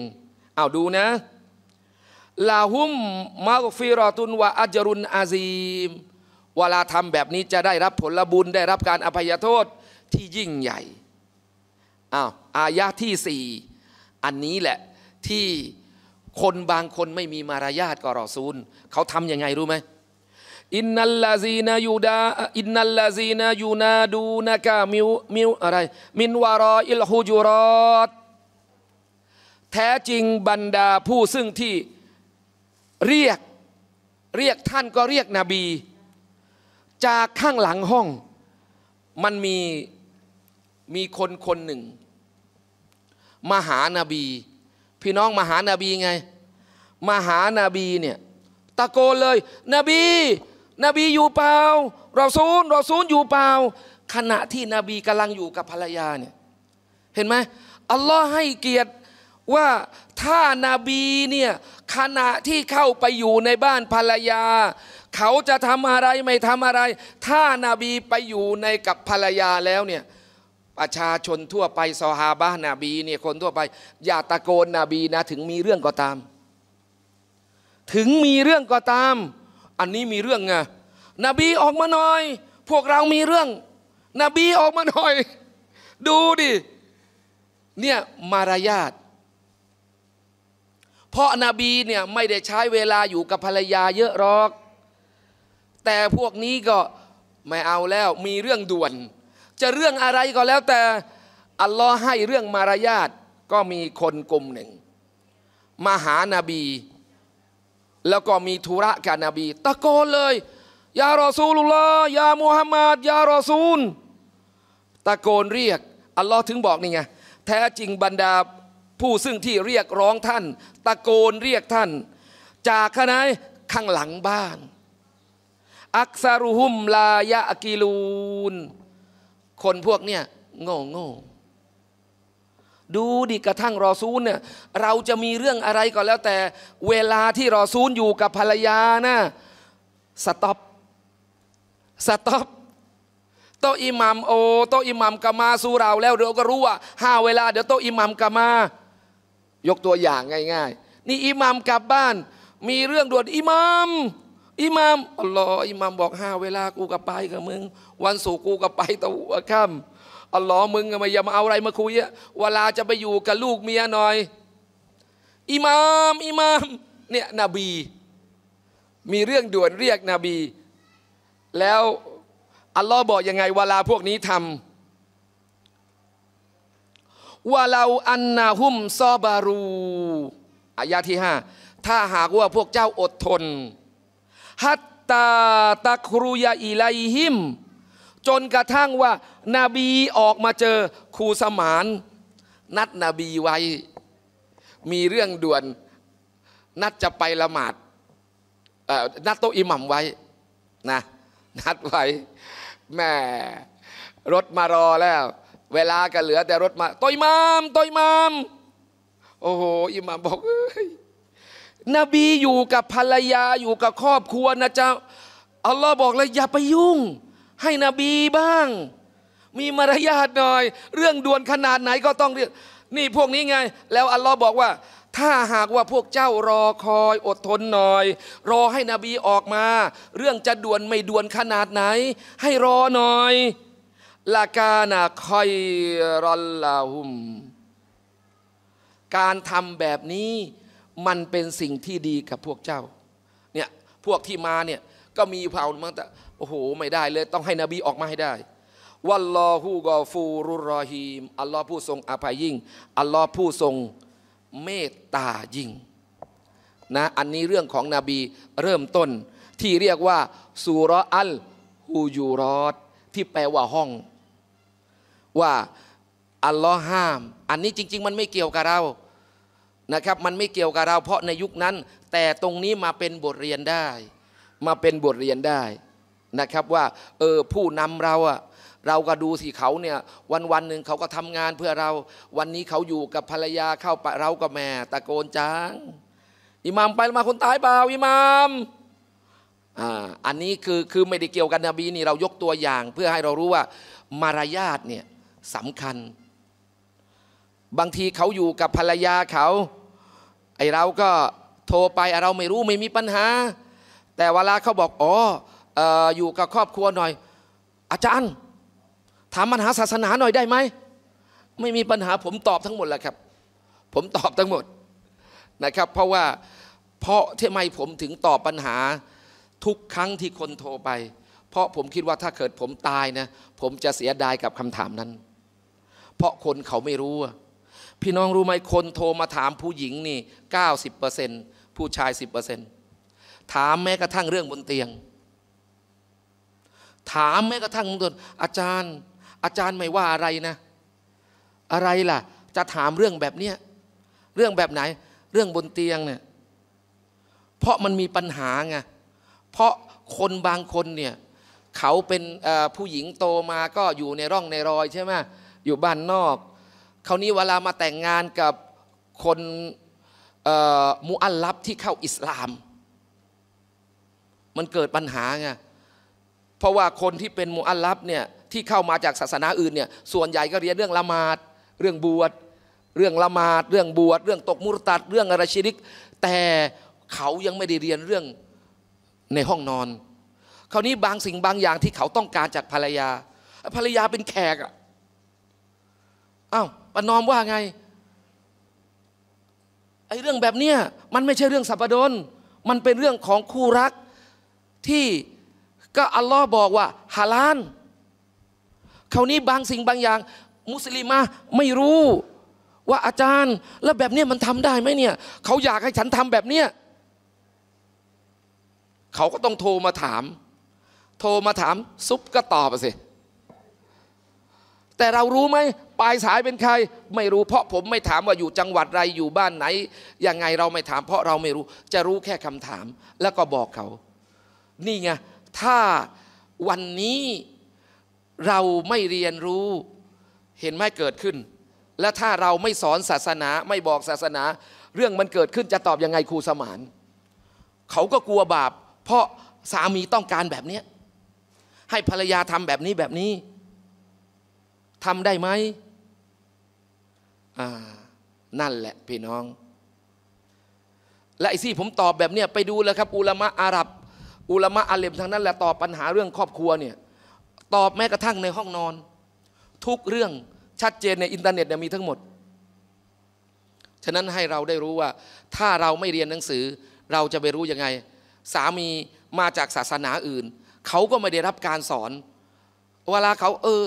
เอาดูนะ ลาหุมมาฟิรอตุนวาอัจรุนอาซีมเวลาทำแบบนี้จะได้รับผลบุญได้รับการอภัยโทษที่ยิ่งใหญ่ อ้าวอายะที่สี่อันนี้แหละที่คนบางคนไม่มีมารยาทก็รอซูล เขาทำยังไงรู้ไหมอินนัลลาซีนายูดาอินนัลลาซีนายูนาดูนากามิว มิวอะไรมินวารออิลฮูจูรอตแท้จริงบรรดาผู้ซึ่งที่เรียกเรียกท่านก็เรียกนบี จากข้างหลังห้อง มันมีมีคนคนหนึ่งมาหานาบี พี่น้องมาหานาบีไงมาหานาบีเนี่ยตะโกนเลยนบีนบีอยู่เปล่าเราซูลราซูลอยู่เปล่า ขณะที่นบีกำลังอยู่กับภรรยาเนี่ยเห็นไหมอัลลอฮ์ให้เกียรติว่าถ้านาบีเนี่ยขณะที่เข้าไปอยู่ในบ้านภรรยา เขาจะทำอะไรไม่ทำอะไร ถ้านาบีไปอยู่ในกับภรรยาแล้วเนี่ยประชาชนทั่วไปซอฮาบะนาบีเนี่ยคนทั่วไป อย่าตะโกนนาบีนะถึงมีเรื่องก็ตาม ถึงมีเรื่องก็ตามอันนี้มีเรื่องไง นบีออกมาหน่อย พวกเรามีเรื่อง นบีออกมาหน่อย ดูดิ เนี่ย มารยาท เพราะนาบีเนี่ยไม่ได้ใช้เวลาอยู่กับภรรยาเยอะหรอก แต่พวกนี้ก็ไม่เอาแล้ว มีเรื่องด่วน จะเรื่องอะไรก็แล้วแต่ อัลลอฮ์ให้เรื่องมารยาท ก็มีคนกลุ่มหนึ่ง มาหานาบีแล้วก็มีธุระกับนบี ตะโกนเลย ยารอซูลุลลอยามูฮัมมัด ยารอซูล ตะโกนเรียก อัลลอฮ์ถึงบอกนี่ไงแท้จริงบรรดาผู้ซึ่งที่เรียกร้องท่าน ตะโกนเรียกท่าน จากข้างไหนข้างหลังบ้าน อักซารุฮุมลายะกิลูน คนพวกเนี้ยโง่โง่ดูดิกระทั่งรอซูลเนี่ยเราจะมีเรื่องอะไรก็แล้วแต่ เวลาที่รอซูลอยู่กับภรรยานะ สต็อปสต็อปโตอิหมัมโอโตอิหมัมกามาสู่เรา แล้วเดี๋ยวก็รู้ว่าห้าเวลา เดี๋ยวโตอิหมัมกามา ยกตัวอย่างง่าย ๆ นี่อิหมัมกลับบ้าน มีเรื่องด่วนอิหมัมอิหมัมอัลลอฮ์อิหมัมบอกห้าเวลากูกับไปกับมึง วันสร์กูกับไปตะวันค่ำอัลลอฮ์มึงไม่อย่ามาเอาอะไรมาคุยอะเวลาจะไปอยู่กับลูกเมียหน่อย อิมาม อิมามเนี่ยนบี มีเรื่องด่วนเรียกนบี แล้วอัลลอฮ์บอกยังไง เวลาพวกนี้ทำว่าเราอันนาหุมซอบารูอายาที่ห้าถ้าหากว่าพวกเจ้าอดทน ฮัตตาตะครุยาอิไลหิมจนกระทั่งว่า นาบีออกมาเจอครูสมานนัดนบีไว้ มีเรื่องด่วน นัดจะไปละหมาดนัดโตอิหมัมไว้นะนัดไว้แม่รถมารอแล้ว เวลาก็เหลือแต่รถมาโตอิหมัมตอิหมัมโอ้โหอิหมัมบอกนบีอยู่กับภรรยาอยู่กับครอบครัวนะเจ้าอัลลอฮ์บอกเลยอย่าไปยุ่งให้นบีบ้าง มีมารยาทหน่อย เรื่องด่วนขนาดไหนก็ต้องเรียกนี่พวกนี้ไง แล้วอัลลอฮ์บอกว่า ถ้าหากว่าพวกเจ้ารอคอยอดทนหน่อย รอให้นบีออกมา เรื่องจะด่วนไม่ด่วนขนาดไหน ให้รอหน่อยลากาณาคอยรอลลาหุม การทำแบบนี้มันเป็นสิ่งที่ดีกับพวกเจ้าเนี่ยพวกที่มาเนี่ยก็มีเผ่ามงแต่โอ้โหไม่ได้เลยต้องให้นบีออกมาให้ได้วัลลอฮูกอฟูรุรอฮีมอัลลอฮ์ผู้ทรงอภัยยิ่ง อัลลอฮ์ผู้ทรง เมตตายิ่งนะอันนี้เรื่องของนบีเริ่มต้นที่เรียกว่าสุรอัลฮูยูรอดที่แปลว่าห้อง ว่า อัลลอฮ์ห้าม อันนี้จริง ๆ มันไม่เกี่ยวกับเรานะครับ มันไม่เกี่ยวกับเรา เพราะในยุคนั้น แต่ตรงนี้มาเป็นบทเรียนได้ มาเป็นบทเรียนได้นะครับว่าเออผู้นำเราอะเราก็ดูสิเขาเนี่ยวันวันหนึ่งเขาก็ทำงานเพื่อเราวันนี้เขาอยู่กับภรรยาเข้าปะเราก็แม่ตะโกนจ้างอิหมามไปมาคนตายเปล่าอิหมามอ่าอันนี้คือคือไม่ได้เกี่ยวกันนบีนี่เรายกตัวอย่างเพื่อให้เรารู้ว่า มารยาทเนี่ยสำคัญ บางทีเขาอยู่กับภรรยาเขา ไอเราก็โทรไปเราไม่รู้ไม่มีปัญหา แต่เวลาเขาบอกอ๋ออยู่กับครอบครัวหน่อย อาจารย์ ถามปัญหาศาสนาหน่อยได้ไหมไม่มีปัญหาผมตอบทั้งหมดแหละครับ ผมตอบทั้งหมดนะครับ เพราะว่าเพราะที่ไม่ผมถึงตอบปัญหา ทุกครั้งที่คนโทรไป เพราะผมคิดว่าถ้าเกิดผมตายนะผมจะเสียดายกับคำถามนั้น เพราะคนเขาไม่รู้ พี่น้องรู้ไหมคนโทรมาถามผู้หญิงนี่90%ผู้ชาย 10%ถามแม้กระทั่งเรื่องบนเตียงถามแม้กระทั่งตนอาจารย์ อาจารย์ไม่ว่าอะไรนะ อะไรล่ะ จะถามเรื่องแบบเนี้ยเรื่องแบบไหน เรื่องบนเตียงเนี่ยเพราะมันมีปัญหาไงเพราะคนบางคนเนี่ยเขาเป็นผู้หญิงโตมาก็อยู่ในร่องในรอยใช่ไหมอยู่บ้านนอกคราวนี้เวลามาแต่งงานกับคนมุอัลลับที่เข้าอิสลาม มันเกิดปัญหาไงเพราะว่าคนที่เป็นมุอัลลับเนี่ยที่เข้ามาจากศาสนาอื่นเนี่ยส่วนใหญ่ก็เรียนเรื่องละหมาด เรื่องบวช เรื่องละหมาด เรื่องบวช เรื่องตกมุรตัดเรื่องอะไรชิริก แต่เขายังไม่ได้เรียนเรื่องในห้องนอนคราวนี้บางสิ่งบางอย่างที่เขาต้องการจากภรรยาภรรยาเป็นแขกอ่ะอ้าวปนอมว่าไงไอ้เรื่องแบบเนี้ยมันไม่ใช่เรื่องสัปดนมันเป็นเรื่องของคู่รักที่ก็อัลลอฮ์บอกว่าฮาลานคราวนี้บางสิ่งบางอย่าง มุสลิมะไม่รู้ว่าอาจารย์ แล้วแบบนี้มันทำได้ไหมเนี่ย เขาอยากให้ฉันทำแบบเนี้ยเขาก็ต้องโทรมาถาม โทรมาถาม ซุปก็ตอบสิแต่เรารู้ไหมปลายสายเป็นใคร ไม่รู้เพราะผมไม่ถามว่าอยู่จังหวัดไรอยู่บ้านไหนยังไงเราไม่ถามเพราะเราไม่รู้ จะรู้แค่คำถาม แล้วก็บอกเขา นี่ไงถ้าวันนี้เราไม่เรียนรู้เห็นไม่เกิดขึ้น และถ้าเราไม่สอนศาสนา ไม่บอกศาสนา เรื่องมันเกิดขึ้นจะตอบยังไงครูสมาน เขาก็กลัวบาป เพราะสามีต้องการแบบนี้ให้ภรรยาทำแบบนี้แบบนี้ทำได้ไหมนั่นแหละพี่น้องและไอ้ที่ผมตอบแบบนี้ไปดูแล้วครับอุลมะอาหรับอุลามะอาเลมทางนั้นแหละตอบปัญหาเรื่องครอบครัวเนี่ยตอบแม้กระทั่งในห้องนอน ทุกเรื่องชัดเจนในอินเทอร์เน็ตเนี่ยมีทั้งหมด ฉะนั้นให้เราได้รู้ว่า ถ้าเราไม่เรียนหนังสือ เราจะไปรู้ยังไง สามีมาจากศาสนาอื่นเขาก็ไม่ได้รับการสอน เวลาเขาเออ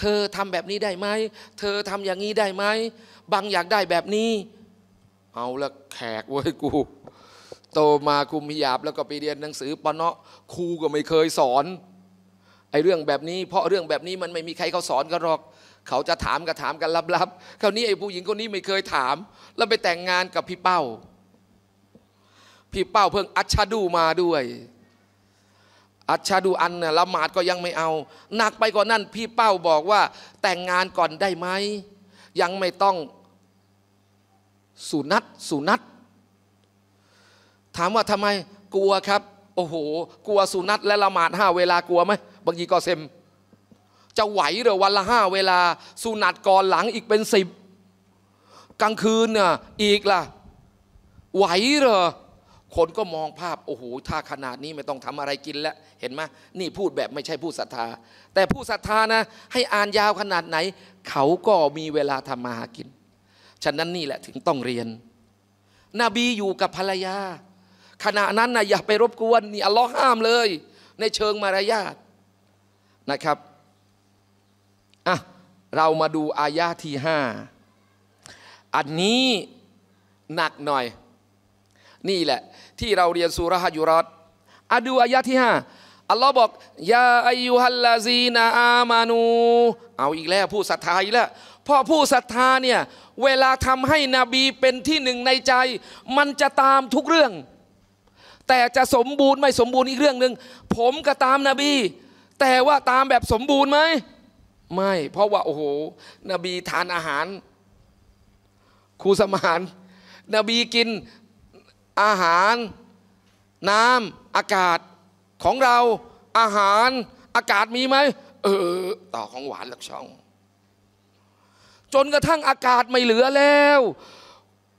เธอทำแบบนี้ได้ไหมเธอทำอย่างนี้ได้ไหมบางอย่างได้แบบนี้ เอาละแขกเว้ยกูโตมาคุมหยาบแล้วก็ไปเรียนหนังสือปนเนาะ ครูก็ไม่เคยสอนไอ้เรื่องแบบนี้ เพราะเรื่องแบบนี้มันไม่มีใครเขาสอนกันหรอก เขาจะถามก็ถามกันลับๆคราวนี้ไอ้ผู้หญิงคนนี้ไม่เคยถาม แล้วไปแต่งงานกับพี่เป้าพี่เป้าเพิ่งอัชชาดูมาด้วย อัชชาดูอันนะละหมาดก็ยังไม่เอาหนักไปกว่านั้นพี่เป้าบอกว่าแต่งงานก่อนได้ไหมยังไม่ต้องสุนัต สุนัตถามว่าทำไมกลัวครับ โอ้โห กลัวสุนัตและละหมาดห้าเวลากลัวไหมบางทีก็เซมจะไหวหรือวันละห้าเวลาสุนัตก่อนหลังอีกเป็นสิบกลางคืนน่ะอีกล่ะ ไหวเหรอ คนก็มองภาพโอ้โหถ้าขนาดนี้ไม่ต้องทำอะไรกินแล้วเห็นไหมนี่พูดแบบไม่ใช่ผู้ศรัทธา แต่ผู้ศรัทธานะให้อ่านยาวขนาดไหน เขาก็มีเวลาทำมาหากินฉะนั้นนี่แหละถึงต้องเรียนนบีอยู่กับภรรยาขณะนั้นนะอย่าไปรบกวนนี่อัลลอฮ์ห้ามเลย ในเชิงมารยาท นะครับอ่ะเรามาดูอายาที่ห้าอันนี้หนักหน่อย นี่แหละ ที่เราเรียนสุรหยุรอดอะดูอายะที่ห้าอัลลอฮ์บอก ยาอายุฮัลลาซีนาอามานู เอาอีกแล้วผู้ศรัทธาอีกแล้วพอผู้ศรัทธาเนี่ย เวลาทำให้นบีเป็นที่หนึ่งในใจ มันจะตามทุกเรื่องแต่จะสมบูรณ์ไม่สมบูรณ์อีกเรื่องหนึ่ง ผมก็ตามนบี แต่ว่าตามแบบสมบูรณ์ไหมไม่ เพราะว่าโอ้โหนบีทานอาหารครูสมานนบีกินอาหาร น้ำอากาศของเราอาหารอากาศมีไหมเออต่อของหวานหลักช่อง จนกระทั่งอากาศไม่เหลือแล้ว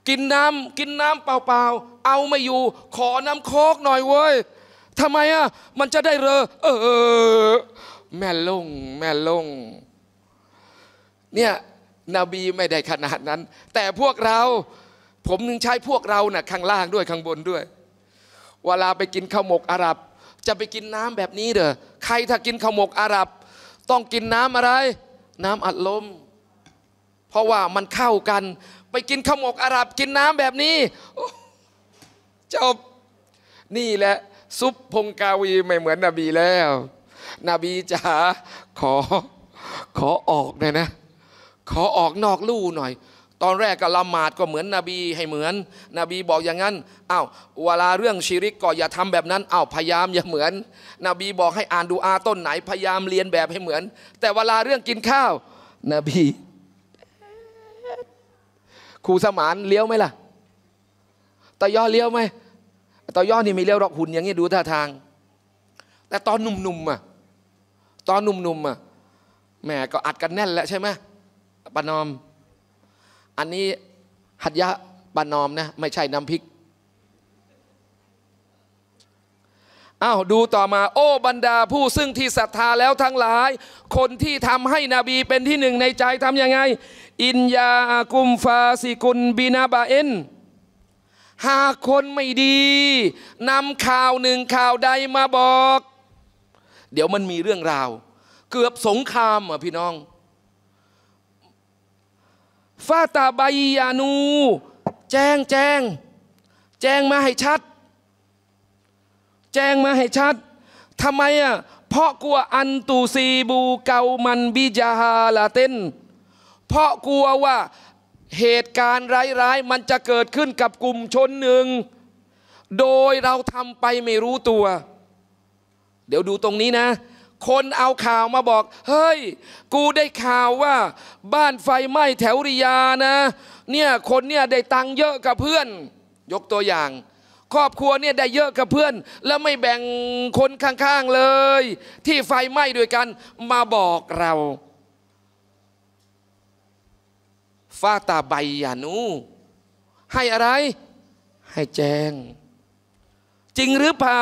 กินน้ำกินน้ำเปล่าๆ เอาไม่อยู่ ขอน้ำโคกหน่อยเว้ยทำไมอ่ะมันจะได้เรอเออแม่ลงแม่ลงเนี่ยนบีไม่ได้ขนาดนั้น แต่พวกเรา ผมนึงใช้พวกเรานะ่ะข้างล่างด้วยข้างบนด้วย เวลาไปกินข้าวหมกอาหรับจะไปกินน้ำแบบนี้เด้อใครถ้ากินข้าวหมกอาหรับต้องกินน้ำอะไร น้ำอัดลม เพราะว่ามันเข้ากันไปกินข้าวหมกอาหรับกินน้ำแบบนี้จบ นี่แหละซุปพงกาวีไม่เหมือนนบีแล้วนบีจ๋าขอ ขอออกหน่อยนะ ขอออกนอกลู่หน่อย ตอนแรกก็ละหมาดก็เหมือนนบีให้เหมือนนบีบอกอย่างนั้นอ้าวเวลาเรื่องชิริกก็อย่าทำแบบนั้นอ้าวพยายามอย่าเหมือนนบีบอกให้อ่านดูอาต้นไหน พยายามเรียนแบบให้เหมือน แต่เวลาเรื่องกินข้าวนบีครูสมานเลี้ยวไหมล่ะตอยอเลี้ยวไหมตอยอนี่ไม่เลี้ยวหรอกหุ่นอย่างนี้ดูท่าทาง แต่ตอนหนุ่มๆอ่ะ ตอนหนุ่มๆอ่ะแหมก็อัดกันแน่นแล้วใช่ไหมปานอม อันนี้หัตยะปานอมนะ ไม่ใช่น้ำพริกอ้าวดูต่อมา โอ้บรรดาผู้ซึ่งที่ศรัทธาแล้วทั้งหลาย คนที่ทำให้นบี เป็นที่หนึ่งในใจทำยังไงอินยากุมฟาสิกุลบินาบาเอนหาคนไม่ดีนำข่าวหนึ่งข่าวใดมาบอก เดี๋ยวมันมีเรื่องราว เกือบสงครามอ่ะพี่น้อง ฟาตาบายานู แจ้งแจ้ง แจ้งมาให้ชัด แจ้งมาให้ชัดทำไมอ่ะ เพราะกลัวอันตูซีบูเกามันบิจาฮาลาเต้นเพราะกลัวว่าเหตุการณ์ร้ายๆมันจะเกิดขึ้นกับกลุ่มชนหนึ่ง โดยเราทำไปไม่รู้ตัว เดี๋ยวดูตรงนี้นะ คนเอาข่าวมาบอก เฮ้ย กูได้ข่าวว่า บ้านไฟไหม้แถวริยานะ เนี่ยคนเนี่ยได้ตังเยอะกับเพื่อน ยกตัวอย่าง ครอบครัวเนี่ยได้เยอะกับเพื่อน แล้วไม่แบ่งคนข้างๆเลย ที่ไฟไหม้ด้วยกันมาบอกเราฟาตาใบยานู ให้อะไร ให้แจ้งจริงหรือเปล่า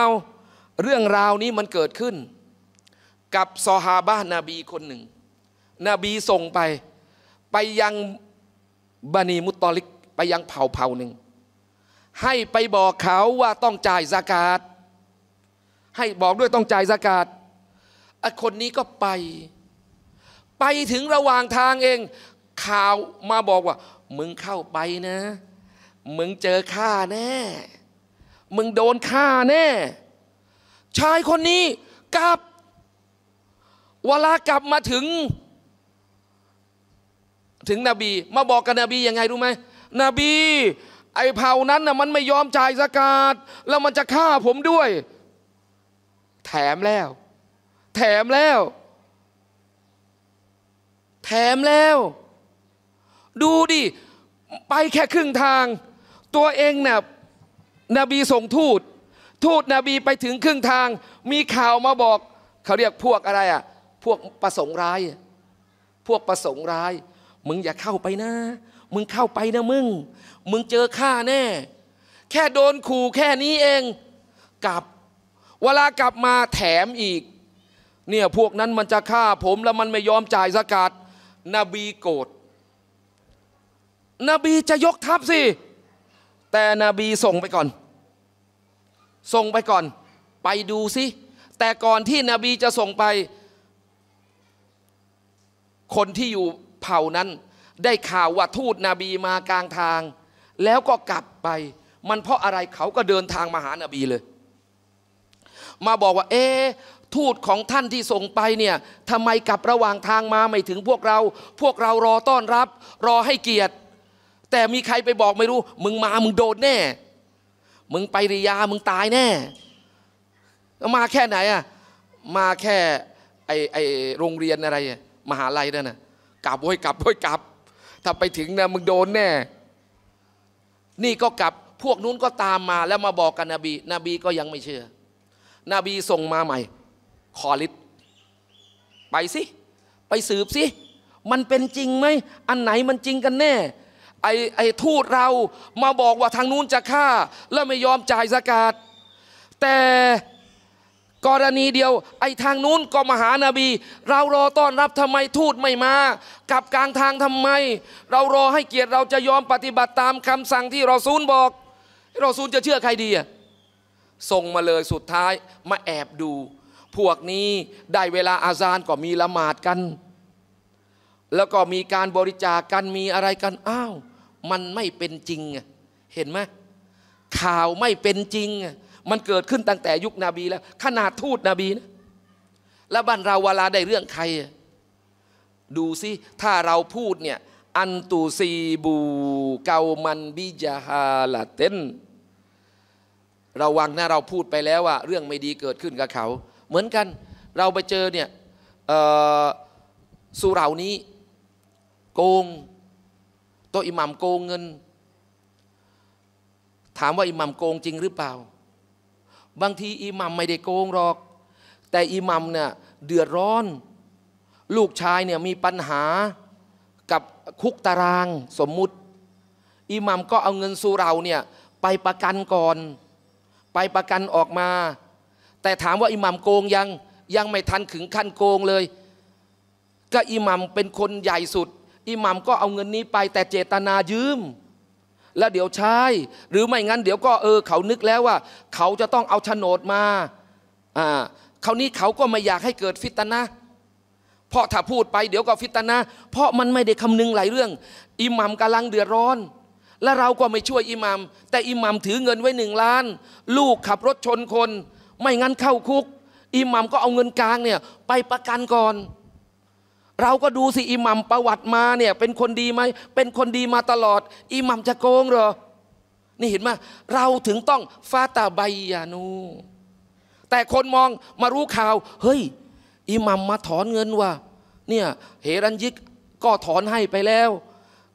เรื่องราวนี้มันเกิดขึ้น กับซอฮาบะนบีคนหนึ่งนบีส่งไป ไปยังบานีมุตตอลิก ไปยังเผ่าเผ่าหนึ่งให้ไปบอกเขาว่าต้องจ่ายสากาศ ให้บอกด้วยต้องจ่ายสากาศคนนี้ก็ไป ไปถึงระหว่างทางเองข่าวมาบอกว่า มึงเข้าไปนะมึงเจอข้าแน่มึงโดนฆ่าแน่ชายคนนี้ กลับเวลากลับมาถึง ถึงนบี มาบอกกับนบียังไง รู้ไหมนบี ไอ้เผ่านั้นน่ะมันไม่ยอมจ่ายสกาดแล้วมันจะฆ่าผมด้วย แถมแล้ว แถมแล้ว แถมแล้วดูดิ ไปแค่ครึ่งทาง ตัวเองเนี่ยนบีส่งทูต ทูตนบีไปถึงครึ่งทาง มีข่าวมาบอก เขาเรียกพวกอะไรอะ่ะ พวกประสงค์ร้าย พวกประสงค์ร้าย มึงอย่าเข้าไปนะ มึงเข้าไปนะมึง มึงเจอข้าแน่ แค่โดนขู่แค่นี้เอง กลับเวลากลับมาแถมอีก เนี่ยพวกนั้นมันจะฆ่าผมแล้วมันไม่ยอมจ่ายสกาดนบีโกรธนบีจะยกทัพสิ แต่นบีส่งไปก่อน ส่งไปก่อน ไปดูสิ แต่ก่อนที่นบีจะส่งไป คนที่อยู่เผ่านั้น ได้ข่าวว่าทูตนบีมากลางทาง แล้วก็กลับไป มันเพราะอะไรเขาก็เดินทางมาหานบีเลย มาบอกว่าเอ๊ทูตของท่านที่ส่งไปเนี่ย ทำไมกลับระหว่างทางมาไม่ถึงพวกเรา พวกเรารอต้อนรับ รอให้เกียรติแต่มีใครไปบอกไม่รู้ มึงมามึงโดนแน่มึงไปริยา มึงตายแน่มาแค่ไหนอ่ะมาแค่ไอไอโรงเรียนอะไรมหาลัยนั่นน่ะกลับโว้ยกลับโว้ยกลับถ้าไปถึงนะมึงโดนแน่ นี่ก็กลับพวกนู้นก็ตามมาแล้วมาบอกกับนบีนบีก็ยังไม่เชื่อนบีส่งมาใหม่คอลิดไปสิไปสืบสิมันเป็นจริงไหมอันไหนมันจริงกันแน่ไอไอทูตเรามาบอกว่าทางนู้นจะฆ่า แล้วไม่ยอมจ่ายสกาดแต่กรณีเดียว ไอ้ทางนู้นก็มาหานาบี เรารอต้อนรับทำไมทูตไม่มากับกลางทางทำไม เรารอให้เกียรติเราจะยอมปฏิบัติตามคำสั่งที่รอซูลบอกรอซูลจะเชื่อใครดีอะส่งมาเลยสุดท้ายมาแอบดู พวกนี้ได้เวลาอาซานก็มีละหมาดกัน แล้วก็มีการบริจาคกกันมีอะไรกันอ้าวมันไม่เป็นจริงเห็นไหมข่าวไม่เป็นจริง มันเกิดขึ้นตั้งแต่ยุคนบีแล้วขนาดทูตนบีนะแล้วบ้านเราเวลาได้เรื่องใคร ดูสิถ้าเราพูดเนี่ยอันตูซีบูเกามันบิยาฮาลาเตนระวังนะเราพูดไปแล้วว่าเรื่องไม่ดีเกิดขึ้นกับเขา เหมือนกันเราไปเจอเนี่ยสุเหร่านี้โกงตัวอิหมัมโกงเงิน ถามว่าอิหมัมโกงจริงหรือเปล่า บางทีอิหมัมไม่ได้โกงหรอก แต่อิหมัมเนี่ยเดือดร้อน ลูกชายเนี่ยมีปัญหากับคุกตารางสมมุติ อิหมัมก็เอาเงินสู่เราเนี่ยไปประกันก่อน ไปประกันออกมา แต่ถามว่าอิหมัมโกงยัง ยังไม่ทันถึงขั้นโกงเลย ก็อิหมัมเป็นคนใหญ่สุดอิหมัมก็เอาเงินนี้ไปแต่เจตนายืม แล้วเดี๋ยวใช้หรือไม่งั้นเดี๋ยวก็เออ เขานึกแล้วว่า เขาจะต้องเอาโฉนดมาอ่าคราวนี้เขาก็ไม่อยากให้เกิดฟิตนะเพราะถ้าพูดไปเดี๋ยวก็ฟิตนะเพราะมันไม่ได้คำนึงหลายเรื่อง อิหมัมกำลังเดือดร้อน และเราก็ไม่ช่วยอิหมัมแต่อิหมัมถือเงินไว้หนึ่งล้าน ลูกขับรถชนคน ไม่งั้นเข้าคุก อิหมัมก็เอาเงินกลางเนี่ย ไปประกันก่อนเราก็ดูสิอิหมัมประวัติมาเนี่ย เป็นคนดีไหม เป็นคนดีมาตลอด อิหมัมจะโกงเหรอ นี่เห็นไหมเราถึงต้องฟาตาใบยานู แต่คนมองมารู้ข่าว เฮ้ย อิหมัมมาถอนเงินว่ะเนี่ยเฮรันยิกก็ถอนให้ไปแล้ว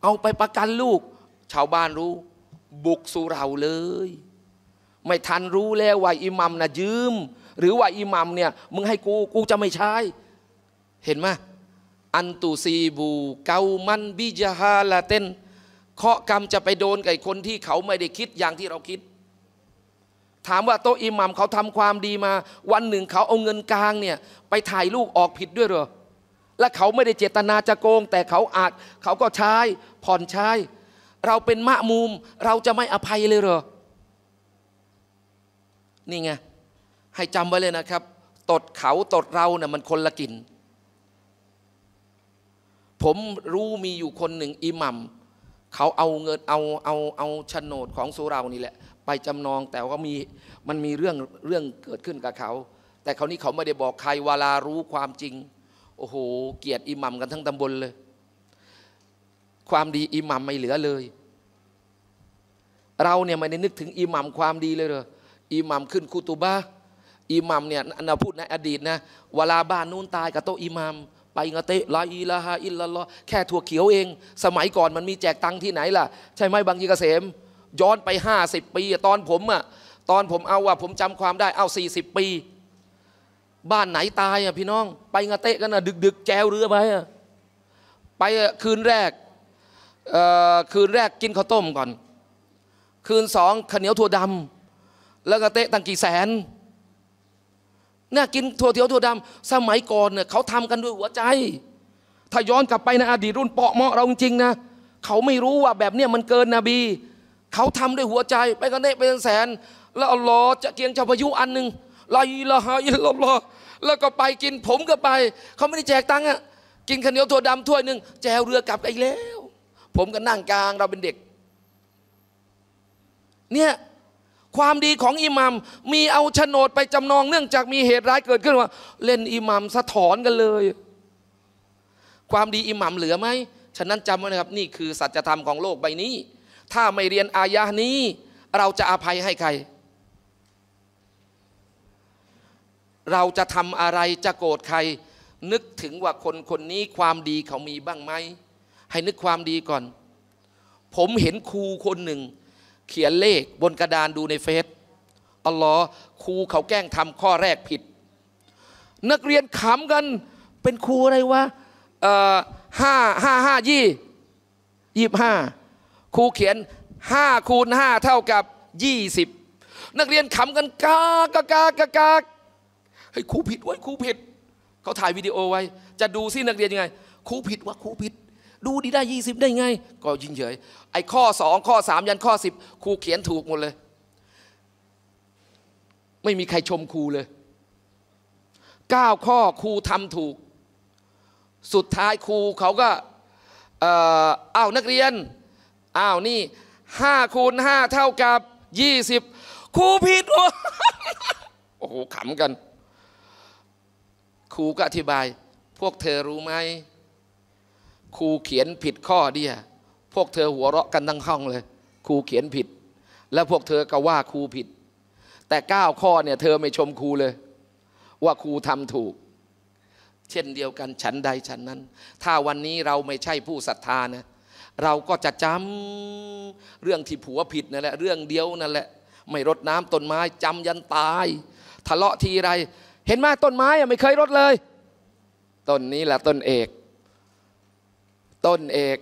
เอาไปประกันลูก ชาวบ้านรู้ บุกสู่เราเลย ไม่ทันรู้แล้วว่าอิหมัมนะยืมหรือว่าอิหมัมเนี่ยมึงให้กูกูจะไม่ใช้เห็นไหมอันตุซีบูเกามันบิจฮาลาเตนเคาะกรรมจะไปโดนกับคนที่เขาไม่ได้คิดอย่างที่เราคิด ถามว่าโตอิหมัมเขาทำความดีมา วันหนึ่งเขาเอาเงินกลางเนี่ยไปถ่ายลูกออกผิดด้วยหรอ และเขาไม่ได้เจตนาจะโกงแต่เขาอาจเขาก็ใช้ ผ่อนใช้ เราเป็นมะมุมเราจะไม่อภัยเลยหรอ นี่ไง ให้จำไว้เลยนะครับ ตดเขาตดเราเนี่ยมันคนละกลิ่นผมรู้มีอยู่คนหนึ่งอิหมัมเขาเอาเงินเอาเอาเอาโฉนดของสุเรานี่แหละ ไปจำนองแต่ว่ามีมันมีเรื่องเรื่องเกิดขึ้นกับเขา แต่คราวนี้เขาไม่ได้บอกใครววลารู้ความจริง โอ้โหเกียรติอิหมัมกันทั้งตำบลเลย ความดีอิหมัมไม่เหลือเลย เราเนี่ยไม่ได้นึกถึงอิหมัมความดีเลยเหรออิหมัมขึ้นคุตูบะอิหมัมเนี่ยนะพูดในอดีตนะเวลาบ้านนู้นตายกับโตอิหมัมไปงะเตะลาอีลาฮาอิลลัลลอแค่ถั่วเขียวเอง สมัยก่อนมันมีแจกตังที่ไหนล่ะ ใช่ไหมบางยีเกษม ย้อนไป 50 ปี ตอนผมอ่ะตอนผมเอาว่าผมจำความได้เอา 40 ปี บ้านไหนตายอ่ะพี่น้อง ไปงะเตะกันอ่ะดึกๆ แจวเรือไปอ่ะไปคืนแรกคืนแรกกินข้าวต้มก่อน คืนสองข้าวเหนียวถั่วดำแล้วก็เตะตังกี่แสนน่ากินถั่วเขียวถั่วดำสมัยก่อนเน่ยเขาทำกันด้วยหัวใจ ถ้าย้อนกลับไปในอดีตรุ่นเปาะเมาะเราจริงๆนะเขาไม่รู้ว่าแบบเนี้ยมันเกินนบี เขาทำด้วยหัวใจ ไปกันเน้เป็นแสนแล้วรอจะเกียงชาวพายุอันหนึ่งลายละหาอลลลอแล้วก็ไปกิน ผมก็ไป เขาไม่ได้แจกตังค์อ่ะกินข้าวเหนียวถั่วดำถ้วยหนึ่งแจวเรือกลับไปแล้ว ผมก็นั่งกลางเราเป็นเด็ก เนี่ยความดีของอิหมัมมีเอาโฉนดไปจำนองเนื่องจากมีเหตุร้ายเกิดขึ้นว่าเล่นอิหมัมสะถอนกันเลย ความดีอิหมัมเหลือไหมฉะนั้นจำไว้นะครับ นี่คือสัจธรรมของโลกใบนี้ ถ้าไม่เรียนอายะนี้ เราจะอภัยให้ใคร เราจะทำอะไรจะโกรธใคร นึกถึงว่าคนคนนี้ความดีเขามีบ้างไหมให้นึกความดีก่อน ผมเห็นครูคนหนึ่งเขียนเลขบนกระดานดูในเฟซอัลลอฮ์ครูเขาแกล้งทำข้อแรกผิด นักเรียนขำกันเป็นครูอะไรวะห้าห้าห้ายี่ยี่ห้าครูเขียนห้าคูณห้าเท่ากับยี่สิบนักเรียนขำกันกา กา กากากาเฮ้ยครูผิดไว้ครูผิดเขาถ่ายวิดีโอไว้ จะดูสินักเรียนยังไง ครูผิดวะครูผิดดูดีได้20 ได้ไง ก็ยิงเฉยไอ้ข้อ 2 ข้อ 3 ยันข้อ 10ครูเขียนถูกหมดเลย ไม่มีใครชมครูเลย 9 ข้อครูทำถูก สุดท้ายครูเขาก็อ้าวนักเรียนอ้าวนี่5คูณ5เท่ากับ 20ครูผิด โอ้โห ขำกันครูก็อธิบาย พวกเธอรู้ไหมครูเขียนผิดข้อเดียพวกเธอหัวเราะกันทั้งห้องเลยครูเขียนผิด แล้วพวกเธอก็ว่าครูผิด แต่ 9 ข้อเนี่ยเธอไม่ชมครูเลย ว่าครูทำถูก เช่นเดียวกันฉันใดฉันนั้น ถ้าวันนี้เราไม่ใช่ผู้ศรัทธานะ เราก็จะจำเรื่องที่ผัวผิดนั่นแหละเรื่องเดียวนั่นแหละ ไม่รดน้ำต้นไม้จำยันตายทะเลาะทีไร เห็นไหมต้นไม้ไม่เคยรดเลยต้นนี้แหละต้นเอกต้นเอก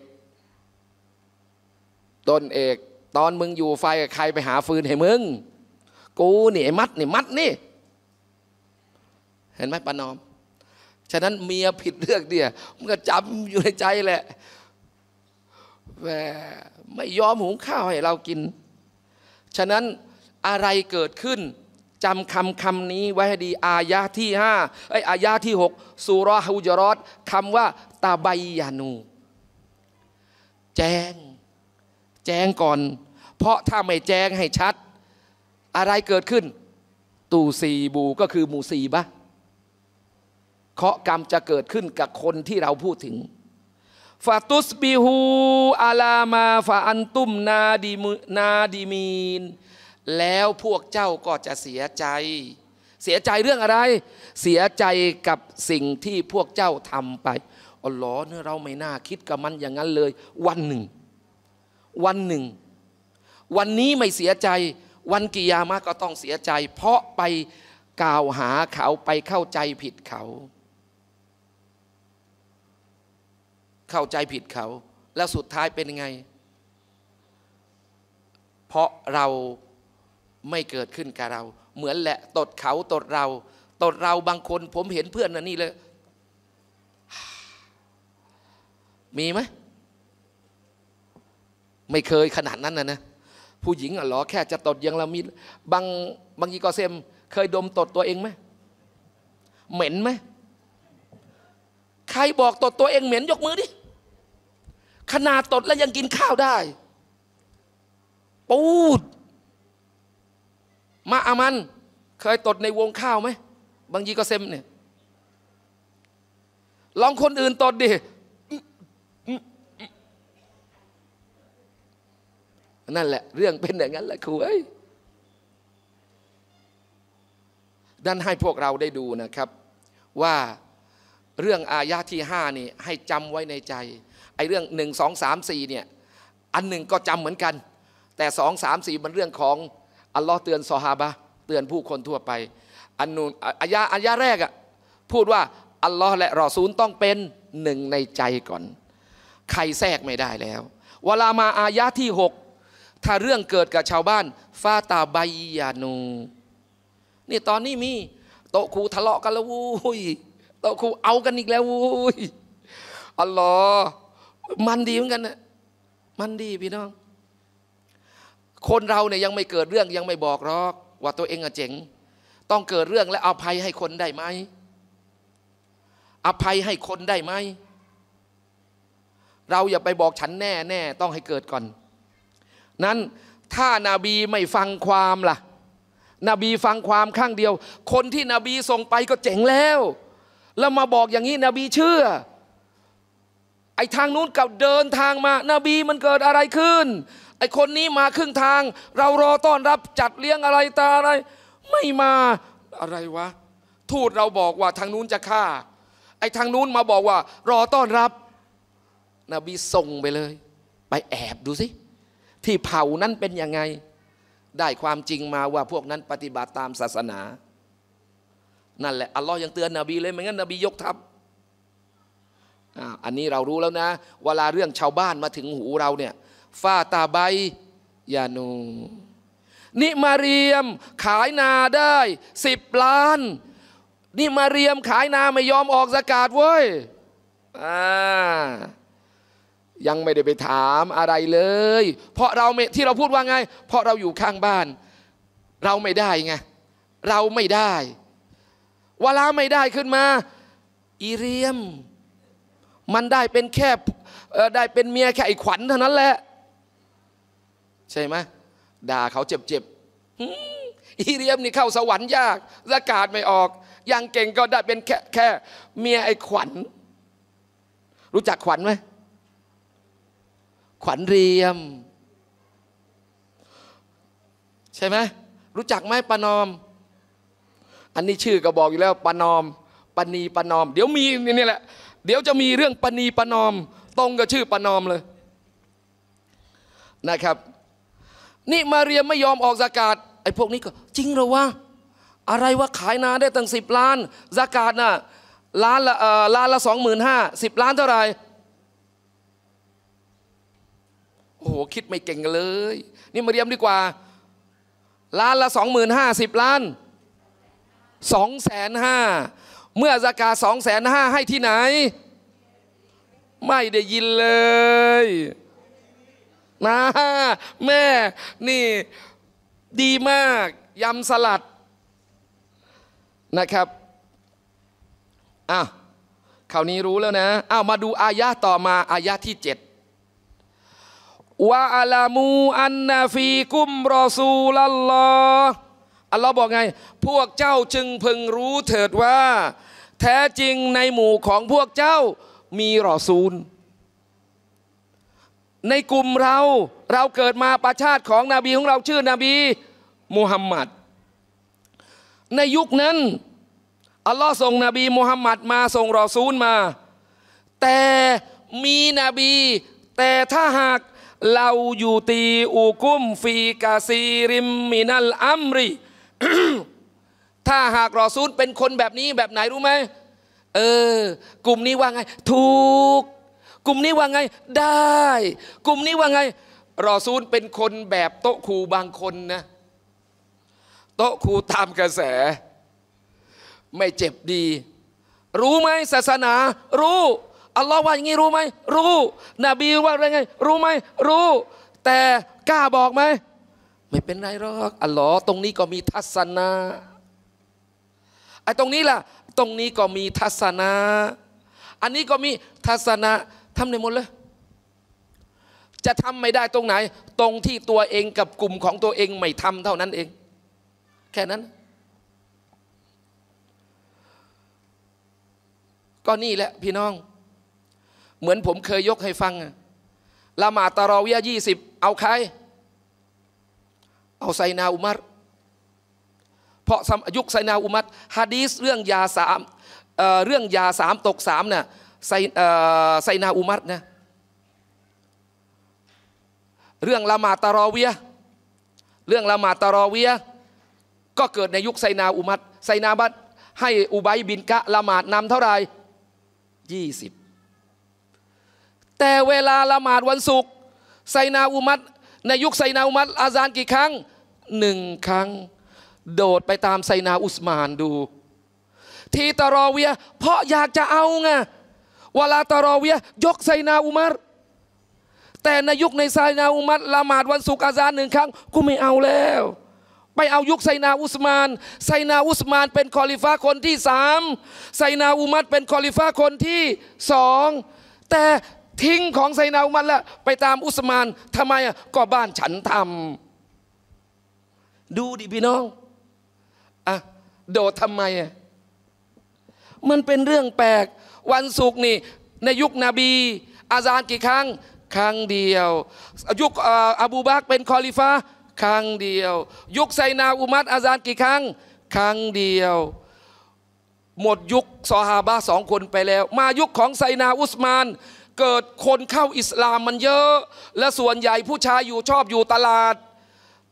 ต้นเอก ตอนมึงอยู่ไฟกับใครไปหาฟืนให้มึง กูนี่มัดนี่มัดนี่ เห็นไหมปานอม ฉะนั้นเมียผิดเลือกเดียมันก็จำอยู่ในใจแหละ แหมไม่ยอมหุงข้าวให้เรากิน ฉะนั้นอะไรเกิดขึ้น จำคำคำนี้ไว้ให้ดี อายะที่ห้าไออายะที่หกสุรหุจรอดคำว่าตาใบยานูแจ้งแจ้งก่อน เพราะถ้าไม่แจ้งให้ชัด อะไรเกิดขึ้น ตูสีบูก็คือมูสีบะเคาะกรรมจะเกิดขึ้นกับคนที่เราพูดถึงฟาตุสบิฮูอาลามาฟาอันตุมนาดีนาดีมีน แล้วพวกเจ้าก็จะเสียใจ เสียใจเรื่องอะไร เสียใจกับสิ่งที่พวกเจ้าทำไปอ๋อหรอเนื้อเราไม่น่าคิดกับมันอย่างนั้นเลย วันหนึ่ง วันหนึ่ง วันนี้ไม่เสียใจ วันกิยามะก็ต้องเสียใจ เพราะไปกล่าวหาเขาไปเข้าใจผิดเขา เข้าใจผิดเขาแล้วสุดท้ายเป็นไง เพราะเราไม่เกิดขึ้นกับเรา เหมือนแหละตดเขาตดเรา ตดเราบางคนผมเห็นเพื่อนนะนี่เลยมีไหมไม่เคยขนาดนั้นนะนะ ผู้หญิงอ่ะหรอแค่จะตดยังเรามีบางบางยีกอเซมเคยดมตดตัวเองไหมเหม็นไหมใครบอกตดตัวเองเหม็นยกมือดิ ขนาดตดแล้วยังกินข้าวได้ปูดมาอามัน เคยตดในวงข้าวไหมบางยีก็เซมเนี่ยลองคนอื่นตดดินั่นแหละ เรื่องเป็นอย่างนั้นแหละครูเอ้ยดันให้พวกเราได้ดูนะครับ ว่าเรื่องอายะที่ห้านี่ให้จำไว้ในใจไอ้เรื่องหนึ่งสองสามสี่เนี่ยอันหนึ่งก็จำเหมือนกัน แต่สองสามสี่มันเรื่องของ อัลลอฮ์เตือนซอฮาบะเตือนผู้คนทั่วไป อันนูนอายะอายะแรกอะพูดว่า อัลลอฮ์และรอซูลต้องเป็นหนึ่งในใจก่อน ใครแทรกไม่ได้แล้วเวลามาอายะที่หกถ้าเรื่องเกิดกับชาวบ้านฟาตาบายานูนี่ตอนนี้มี โตครูทะเลาะกันแล้ววุ้ยโตครูเอากันอีกแล้ววุ้ยอัลลอฮ์มันดีเหมือนกันนะมันดีพี่น้อง คนเราเนี่ยยังไม่เกิดเรื่องยังไม่บอกหรอก ว่าตัวเองอะเจ๋งต้องเกิดเรื่องและอภัยให้คนได้ไหมอภัยให้คนได้ไหม เราอย่าไปบอกฉันแน่แน่ ต้องให้เกิดก่อนนั้นถ้านาบีไม่ฟังความล่ะ นบีฟังความข้างเดียว คนที่นบี ส่ง ไปก็เจ๋ง แล้ว แล้วมาบอกอย่างนี้นบีเชื่อ ไอ้ ทางนู้นกับเดินทางมานาบีมันเกิดอะไรขึ้น ไอ้ คนนี้มาครึ่งทาง เรารอต้อนรับจัดเลี้ยงอะไรตาอะไร ไม่มา อะไรวะ ทูตเราบอกว่า ทางนู้นจะฆ่า ไอ้ทางนู้นมาบอกว่า รอต้อนรับ นบีส่งไปเลย ไปแอบดูสิที่เผ่านั้นเป็นยังไง ได้ความจริงมาว่าพวกนั้นปฏิบัติตามศาสนา นั่นแหละอัลลอฮ์ยังเตือนนบีเลย ไม่งั้นนบียกทัพอันนี้เรารู้แล้วนะ เวลาเรื่องชาวบ้านมาถึงหูเราเนี่ยฟาตาใบยานู นิมาเรียมขายนาได้สิบล้าน นิมาเรียมขายนาไม่ยอมออกสากาศเว้ยอ่ายังไม่ได้ไปถามอะไรเลย เพราะเราที่เราพูดว่าไง เพราะเราอยู่ข้างบ้าน เราไม่ได้ไง เราไม่ได้ เวลาไม่ได้ขึ้นมา อีเรียม มันได้เป็นแค่ได้เป็นเมียแค่อีขวัญเท่านั้นแหละ ใช่ไหมด่าเขาเจ็บๆอีเรียมนี่เข้าสวรรค์ยากอากาศไม่ออก ยังเก่งก็ได้เป็นแค่แค่ เมียไอขวัญรู้จักขวัญไหมขวัญเรียม ใช่ไหม รู้จักไหมปานอม อันนี้ชื่อก็บอกอยู่ แล้วปานอมปณีปานอมเดี๋ยวมีนี่แหละเดี๋ยวจะมีเรื่องปณีปานอม ตรงกับชื่อปานอมเลยนะครับนี่มาเรียมไม่ยอมออกสากาศไอ้พวกนี้ก็ จริงหรอวะอะไรว่า ขายนาได้ตั้งสิบล้านสากาศน่ะล้านละล้านละสองหมื่นห้าสิบล้าน เท่าไหร่โอ้โห คิดไม่เก่งเลย นี่มาเรียมดีกว่า ล้านละสองหมื่นห้าสิบล้านสองแสนห้าเมื่อสากาสองแสนห้าให้ที่ไหน ไม่ได้ยินเลยนะแม่นี่ดีมาก ยำสลัดนะครับอ่ะคราวนี้รู้แล้วนะอ้าวมาดูอายะต่อมา อายะที่เจ็ดวะอัลมูอันนาฟีกุมรอซูลลลออัลลอฮ์บอกไง พวกเจ้าจึงพึงรู้เถิดว่า แท้จริงในหมู่ของพวกเจ้ามีรอซูลในกลุ่มเราเราเกิดมาประชาติของนบีของเราชื่อนบีมูฮัมหมัดในยุคนั้นอัลลอฮ์ส่งนบีมูฮัมหมัดมาส่งรอซูลมา แต่มีนบี แต่ถ้าหากเราอยู่ตีอูกุมฟีกาซีริมมินัลอัมรีถ้าหากรอซูลเป็นคนแบบนี้แบบไหนรู้ไหม เออ กลุ่มนี้ว่าไง ถูก กลุ่มนี้ว่าไง ได้ กลุ่มนี้ว่าไง รอซูลเป็นคนแบบโต๊ะครูบางคนนะ โต๊ะครูตามกระแส ไม่เจ็บดี รู้ไหมศาสนา รู้อัลลอฮ์ว่าอย่างนี้รู้ไหมรู้ นบีว่าอะไรไง รู้ไหมรู้ แต่กล้าบอกไหม ไม่เป็นไรหรอกอัลลอฮ์ตรงนี้ก็มีทัศนะไอ้ตรงนี้ล่ะ ตรงนี้ก็มีทัศนะอันนี้ก็มีทัศนะทำในหมดเลย จะทำไม่ได้ตรงไหน ตรงที่ตัวเองกับกลุ่มของตัวเองไม่ทำเท่านั้นเอง แค่นั้น ก็นี่แหละพี่น้องเหมือนผมเคยยกให้ฟัง ละหมาดตารอวิยะยี่สิบเอาใคร เอาไซนาอุมัรเพราะยุคไซนาอุมัรฮะดีสเรื่องยาสามเรื่องยาสามตกสามน่ะไซไซนาอุมัรนะเรื่องละหมาดตารอวิยะเรื่องละหมาดตารอวิยะก็เกิดในยุคไซนาอุมัรไซนาบัตให้อุบัยบินกะละหมาดนำเท่าไหร่ยี่สิบแต่เวลาละหมาดวันศุกร์ไซนาอุมัตในยุคไซนาอุมัตอาซานกี่ครั้งหนึ่งครั้ง โดดไปตามไซนาอุสมานดู ทีตรอเวียเพราะอยากจะเอาไงเวลาตรอเวียยกไซนาอุมัดแต่ในยุคในไซนาอุมัตละหมาดวันศุกร์อาซานหนึ่งครั้งกูไม่เอาแล้ว ไปเอายุคไซนาอุสมานไซนาอุสมานเป็นคอลิฟ้าคนที่สามไซนาอุมัดเป็นคอลิฟ้าคนที่สองแต่ทิ้งของไซนาอุมัรแล้วไปตามอุสมานทำไมก็บ้านฉันทำดูดิพี่น้องอ่ะโดดทำไมอ่ะมันเป็นเรื่องแปลก วันศุกร์นี่ ในยุคนบี อาซานกี่ครั้ง ครั้งเดียว ยุคอบูบักเป็นคอลิฟะาครั้งเดียว ยุคไซนาอุมัรอาซานกี่ครั้งครั้งเดียว หมดยุคซอฮาบะสองคนไปแล้ว มายุคของไซนาอุสมานเกิดคนเข้าอิสลามมันเยอะ และส่วนใหญ่ผู้ชายอยู่ชอบอยู่ตลาด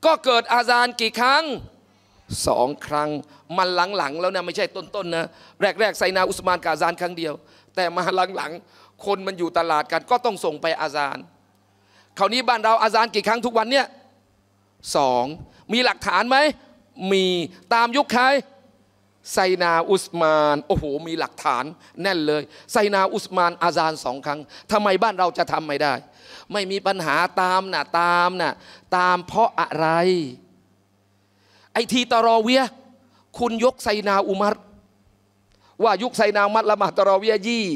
ก็เกิดอาซานกี่ครั้งสองครั้งมันหลังๆ แล้วนะไม่ใช่ต้นๆนนะแรกๆไซนาอุสมานกาซานครั้งเดียว แต่มาหลังๆคนมันอยู่ตลาดกันก็ต้องส่งไปอาซานคราวนี้บ้านเราอาซานกี่ครั้งทุกวันเนี่ยสองมีหลักฐานไหมมีตามยุคใครไซนาอุสมานโอ้โหมีหลักฐาน แน่นเลยไซนาอุสมานอาซานสองครั้งทำไมบ้านเราจะทำไม่ได้ ไม่มีปัญหาตามนะตามนะตามเพราะอะไร ไอทีตรอเวียคุณยกไซนาอุมัรว่ายุคไซนาอุมัรละมาตรอเวียยี่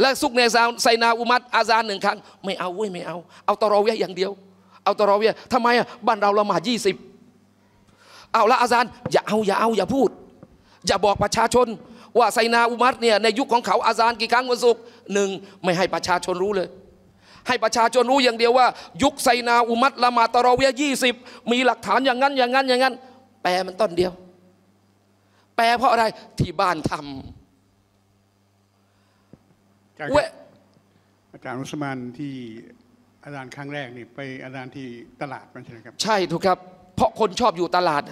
และสุกเนซาไซนาอุมัรอาซานหนึ่งครั้งไม่เอาเว้ยไม่เอา เอาตรอเวียอย่างเดียว เอาตรอเวียทำไมอ่ะ บ้านเราละมายี่สิบเอาละอาซานอย่าเอาอย่าเอาอย่าพูดอย่าบอกประชาชนว่าไซนาอุมัตเนี่ยในยุคของเขาอาซานกี่ครั้งวันศุกร์หนึ่งไม่ให้ประชาชนรู้เลย ให้ประชาชนรู้อย่างเดียวว่า ยุคไซนาอุมัตละมาตรอเวียยี่สิบมีหลักฐานอย่างนั้นอย่างนั้นอย่างนั้นแปลมันต้นเดียวแปลเพราะอะไร ที่บ้านทำเวอาจารย์รุสมานที่อาจารย์ครั้งแรกนี่ไปอาจารย์ที่ตลาดมันใช่ไหมครับใช่ถูกครับเพราะคนชอบอยู่ตลาด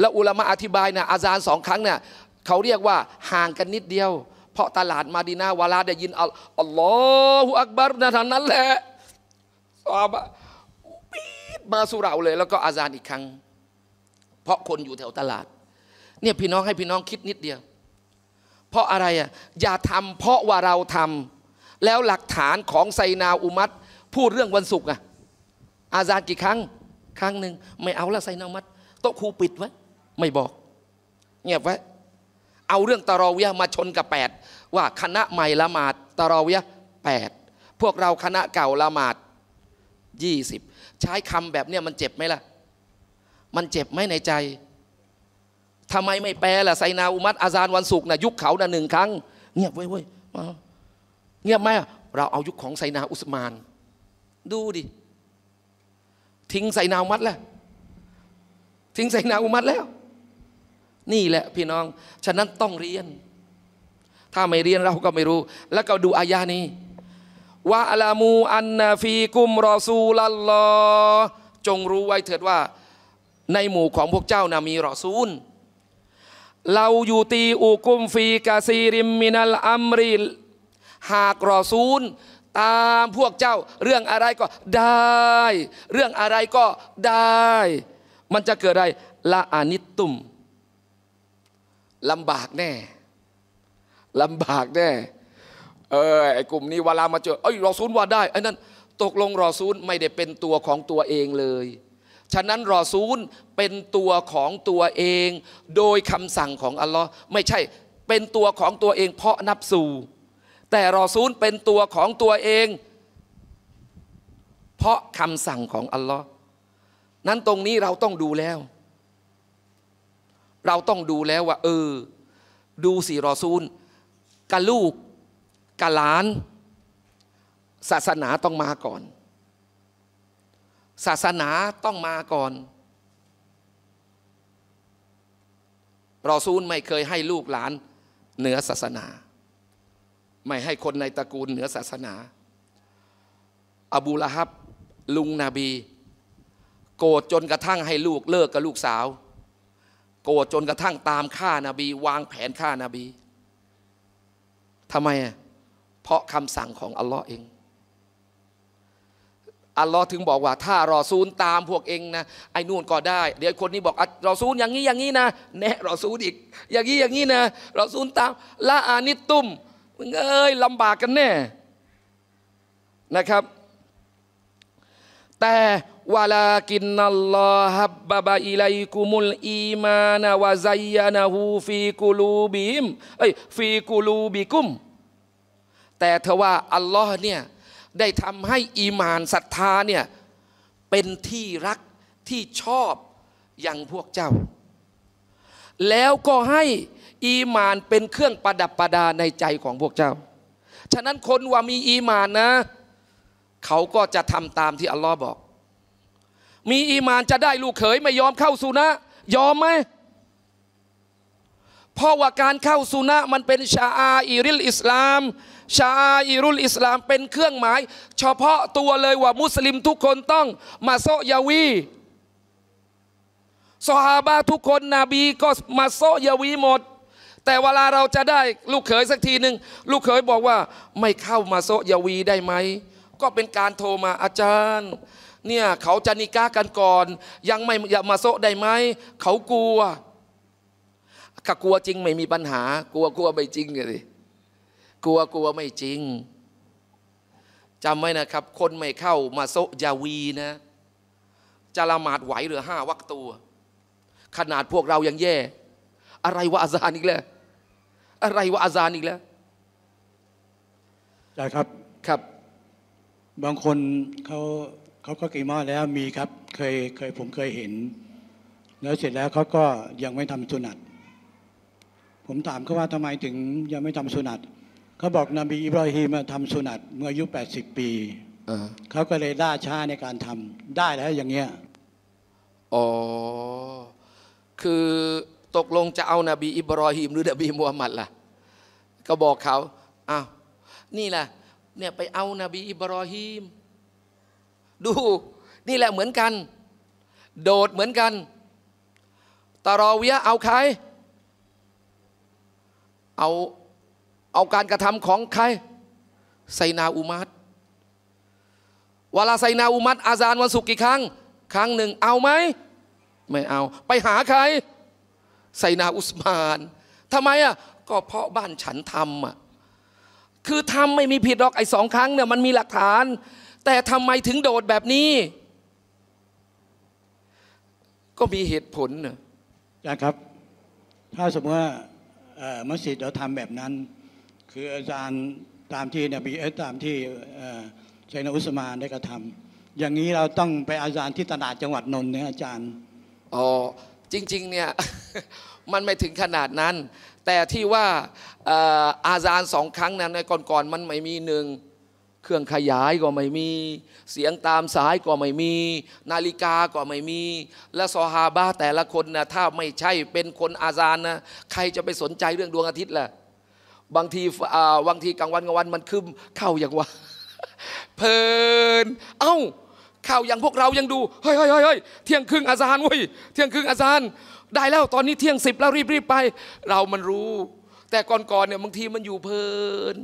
แล้วอุลามะอธิบายนะอาจารย์สองครั้งเนี่ยเขาเรียกว่าห่างกันนิดเดียว เพราะตลาดมาดินาวาลาได้ยินอัลลอฮฺอักบารนะท่านนั้นแหละสาบะปีดมาสุเราเลย แล้วก็อาจารย์อีกครั้ง เพราะคนอยู่แถวตลาด เนี่ย พี่น้องให้พี่น้องคิดนิดเดียว เพราะอะไรอ่ะอย่าทำเพราะว่าเราทำแล้วหลักฐานของไซนาอุมัตพูดเรื่องวันศุกร์อ่ะอาจารย์กี่ครั้ง ครั้งหนึ่งไม่เอาละไซนาอุมัตโต๊ะครูปิดไว้ไม่บอก เงียบไว้ เอาเรื่องตารอวิยมาชนกับ8ว่าคณะใหม่ละหมาดตารอวิยแปดพวกเราคณะเก่าละหมาด20 ใช้คำแบบเนี้ยมันเจ็บไหมล่ะมันเจ็บไหมในใจทำไมไม่แปลล่ะไซนาอุมัตอาซานวันศุกร์นะยุคเขานะหนึ่งครั้งเงียบไว้เว้ยเงียบไหมเราเอายุคของไซนาอุสมาน ดูดิ ทิ้งไซนาอุมัตแล้วทิ้งไซนาอุมัตแล้วนี่แหละพี่น้อง ฉะนั้นต้องเรียน ถ้าไม่เรียน เราก็ไม่รู้ แล้วก็ดูอายานี้ว่าอัลามูอันนาฟีกุมรอซูลัลลอจงรู้ไว้เถิดว่าในหมู่ของพวกเจ้านะมีรอซูล เราอยู่ตีอุกุมฟีกาซีริมมินัลอัมริลหากรอซูล ตามพวกเจ้า เรื่องอะไรก็ได้ เรื่องอะไรก็ได้ มันจะเกิดอะไรละอานิตุมลำบากแน่ ลำบากแน่ เออ ไอ้กลุ่มนี้เวลามาเจอ เอ้ยรอซูลว่าได้ไอ้นั่นตกลงรอซูลไม่ได้เป็นตัวของตัวเองเลย ฉะนั้นรอซูลเป็นตัวของตัวเอง โดยคำสั่งของอัลลอฮ์ไม่ใช่ เป็นตัวของตัวเอง เพราะนับสู่แต่รอซูลเป็นตัวของตัวเอง เพราะคำสั่งของอัลลอฮ์นั้นตรงนี้เราต้องดูแล้วเราต้องดูแล้วว่าเออดูสิรอซูลกับลูกกับหลาน ศาสนาต้องมาก่อน ศาสนาต้องมาก่อนรอซูลไม่เคยให้ลูกหลานเหนือศาสนา ไม่ให้คนในตระกูลเหนือศาสนา อบูละฮับ ลุงนบี โกรธจนกระทั่งให้ลูกเลิกกับลูกสาวโกรธจนกระทั่งตามฆ่านาบี วางแผนฆ่านาบีทำไมอ่ะเพราะคำสั่งของอัลลอฮ์เอง อัลลอฮ์ถึงบอกว่า ถ้ารอซูลตามพวกเองนะ ไอ้นู่นก็ได้ เดี๋ยวคนนี้บอกรอซูลอย่างนี้อย่างนี้นะ แน่รอซูลอีก อย่างนี้อย่างนี้นะ รอซูลตาม ละอานิตุมมึงเอ้ยลำบากกันแน่ นะครับแต่วลากินนัลลอฮับบาอิไลกุมุล อีมานะวะไซยานะฮูฟีกุลูบิมเอ้ยฟีกุลูบิกุม แต่ทว่า อัลลอฮ์เนี่ยได้ทำให้อีมานศรัทธาเนี่ยเป็นที่รัก ที่ชอบ อย่างพวกเจ้า แล้วก็ให้อีมานเป็นเครื่องประดับประดาในใจของพวกเจ้า ฉะนั้นคนว่ามีอีมานนะเขาก็จะทำตามที่อัลลอฮ์บอก มีอีมานจะได้ลูกเขยไม่ยอมเข้าสุนะ ยอมไหมเพราะว่าการเข้าสุนะมันเป็นชาอาอิริลอิสลาม ชาอาอิรุลอิสลามเป็นเครื่องหมาย เฉพาะตัวเลยว่ามุสลิมทุกคนต้องมาโซยาวีซอฮาบะทุกคนนบีก็มาโซยาวีหมด แต่เวลาเราจะได้ลูกเขยสักทีหนึ่งลูกเขยบอกว่าไม่เข้ามาโซยาวีได้ไหมก็เป็นการโทรมาอาจารย์ เนี่ย เขาจะนิก้ากันก่อน ยังไม่อยามาโซได้ไหมเขากลัวถากลัวจริงไม่มีปัญหา กลัวกลัวไม่จริงเลยกลัวกลัวไม่จริงจำไว้นะครับ คนไม่เข้ามาโซยาวีนะ จะละหมาดไหวหรือห้าวักตัว ขนาดพวกเรายังแย่ อะไรวะอาจารย์อีกแล้ว อะไรวะอาจารย์อีกแล้วใช่ครับครับบางคนเขาเขาก็กี่มาอแล้วมีครับ เคยเคย ผมเคยเห็นแล้วเสร็จแล้วเขาก็ยังไม่ทำสุนัตผมถามเขาว่าทำไมถึงยังไม่ทำสุนัตเขาบอกนบีอิบราฮิมทำสุนัต เมื่ออายุ80ปีเขาก็เลยล่าช้าในการทำ ได้แล้วอย่างเงี้ยอ๋อคือตกลงจะเอานบีอิบราฮิมหรือนบีมูฮัมหมัดล่ะก็บอกเขาอ้าวนี่แหละเนี่ยไปเอานาบีอิบรอฮีม ดูนี่แหละเหมือนกัน โดดเหมือนกันตารอเวิยเอาใคร เอา เอาการกระทำของใครไซนาอุมัดเวลาไซนาอุมัดอาจารย์วันศุกร์กี่ครั้ง ครั้งหนึ่งเอาไหม ไม่เอา ไปหาใครไซนาอุสมานทำไมอ่ะก็เพราะบ้านฉันทำอ่ะคือทำไม่มีผิดหรอกไอ้สองครั้งเนี่ยมันมีหลักฐาน แต่ทำไมถึงโดดแบบนี้ ก็มีเหตุผลนะอาจารย์ครับ ถ้าสมมติว่ามัสยิดเราทำแบบนั้น คืออาจารย์ตามที่นบีเอตามที่ชัยนอุสมานได้กระทำอย่างนี้เราต้องไปอาจารย์ที่ตลาดจังหวัดนนท์เนี่ยอาจารย์อ๋อจริงๆเนี่ยมันไม่ถึงขนาดนั้นแต่ที่ว่าอาซานสองครั้งนั้นในก่อนๆ มันไม่มีหนึ่ง เครื่องขยายก็ไม่มี เสียงตามสายก็ไม่มี นาฬิกาก็ไม่มี และซอฮาบะแต่ละคนนะถ้าไม่ใช่เป็นคนอาซานนะใครจะไปสนใจเรื่องดวงอาทิตย์ล่ะบางทีบางทีกลางวันกลางวันมันคืมเข้าอย่างว่า เพลินเอา้าข่าวอย่างพวกเรายังดูเฮ้ยเฮ้ยเฮ้ยเที่ยงครึ่งอาจารย์เว้ยเที่ยงครึ่งอาจารย์ได้แล้ว ตอนนี้เที่ยงสิบแล้วรีบรีบไป เรามันรู้ แต่ก่อนก่อนเนี่ยบางทีมันอยู่เพลิน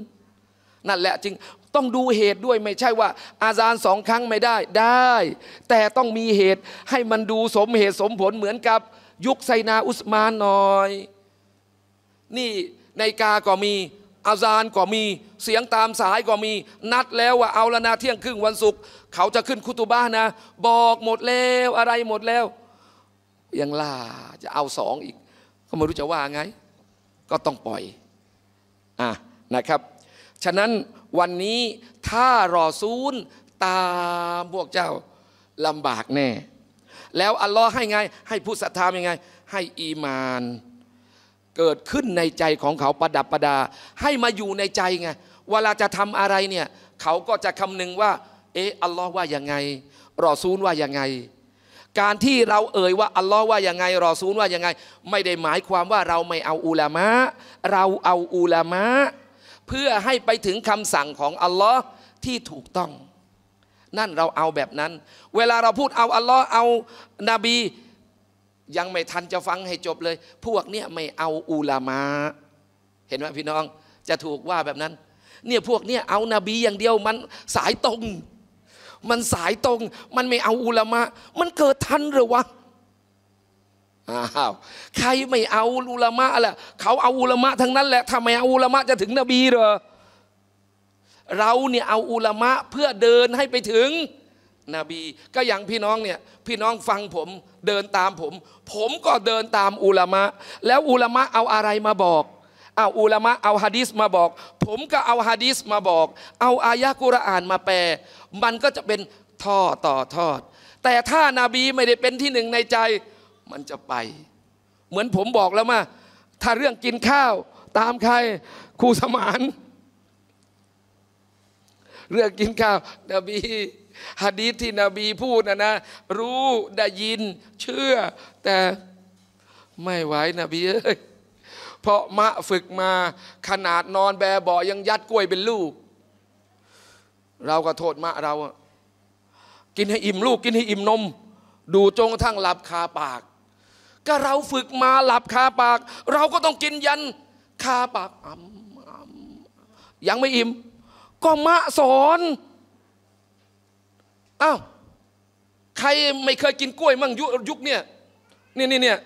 นั่นแหละจึงต้องดูเหตุด้วยไม่ใช่ว่า อาจารย์สองครั้งไม่ได้ได้ แต่ต้องมีเหตุให้มันดูสมเหตุสมผลเหมือนกับยุคไซนาอุสมานหน่อย นี่ในกาก็มีอาจา์ก็มีเสียงตามสายก็มี นัดแล้วว่า เอาละนาเที่ยงครึ่งวันศุกร์เขาจะขึ้นคุตุบ้านะบอกหมดแล้วอะไรหมดแล้ว ยังล่าจะเอาสองอีกก็ไม่รู้จะว่าไง ก็ต้องปล่อยอ่ะนะครับ ฉะนั้นวันนี้ถ้ารอซูลตามพวกเจ้าลำบากแน่ แล้วอัลลอฮ์ให้ไง ให้ผู้ศรัทธายังไงให้อีมานเกิดขึ้นในใจของเขาประดับประดา ให้มาอยู่ในใจไงเวลาจะทำอะไรเนี่ยเขาก็จะคำนึงว่า เอออัลลอฮ์ว่ายังไงรอซูลว่ายังไง การที่เราเอ่ยว่าอัลลอฮ์ว่ายังไง รอซูลว่ายังไง ไม่ได้หมายความว่าเราไม่เอาอุลามะเราเอาอุลามะเพื่อให้ไปถึงคำสั่งของอัลลอฮ์ที่ถูกต้อง นั่นเราเอาแบบนั้น เวลาเราพูดเอาอัลลอฮ์เอานาบียังไม่ทันจะฟังให้จบเลย พวกเนี่ยไม่เอาอุลามะเห็นไหมพี่น้องจะถูกว่าแบบนั้นเนี่ยพวกเนี่ยเอานาบีอย่างเดียวมันสายตรง มันสายตรง มันไม่เอาอุลามะมันเกิดทันหรือวะใครไม่เอาอุลามะล่ะเขาเอาอุลามะทั้งนั้นแหละทำไมเอาอุลามะจะถึงนบีเหรอเราเนี่ยเอาอุลามะเพื่อเดินให้ไปถึงนบีก็อย่างพี่น้องเนี่ยพี่น้องฟังผมเดินตามผม ผมก็เดินตามอุลามะ แล้วอุลามะเอาอะไรมาบอกเอาอุลามะเอาฮะดีษมาบอก ผมก็เอาฮะดีษมาบอก เอาอายะกุรอานมาแปล มันก็จะเป็นท่อต่อทอด แต่ถ้านาบีไม่ได้เป็นที่หนึ่งในใจ มันจะไป เหมือนผมบอกแล้วมา ถ้าเรื่องกินข้าวตามใครครูสมาน เรื่องกินข้าวนบีฮะดีษที่นบีพูดนะนะ รู้ได้ยินเชื่อ แต่ไม่ไหวนบีเอ้ยเพราะมะฝึกมาขนาดนอนแบเบายังยัดกล้วยเป็นลูก เราก็โทษมะเรา กินให้อิ่มลูก กินให้อิ่มนม ดูจงทั้งหลับคาปาก ก็เราฝึกมาหลับคาปาก เราก็ต้องกินยันคาปากอ้ยังไม่อิ่มก็มะสอนอ้าวใครไม่เคยกินกล้วยมั่งยุยุคเนี่ยนี่นี่เนี่ย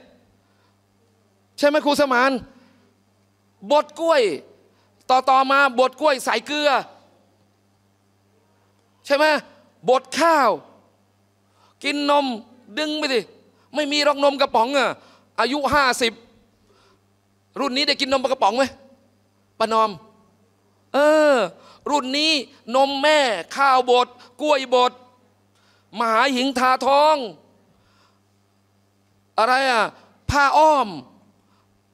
ใช่ไหมครูสมานบดกล้วยต่อต่อมาบดกล้วยใส่เกลือใช่ไหมบดข้าว กินนมดึงไปดิไม่มีรอกนมกระป๋องอะอายุห้าสิบรุ่นนี้ได้กินนมกระป๋องไหมปนอมเออ รุ่นนี้นมแม่ ข้าวบดกล้วยบดมหาหิงทาทอง อะไรอ่ะ ผ้าอ้อม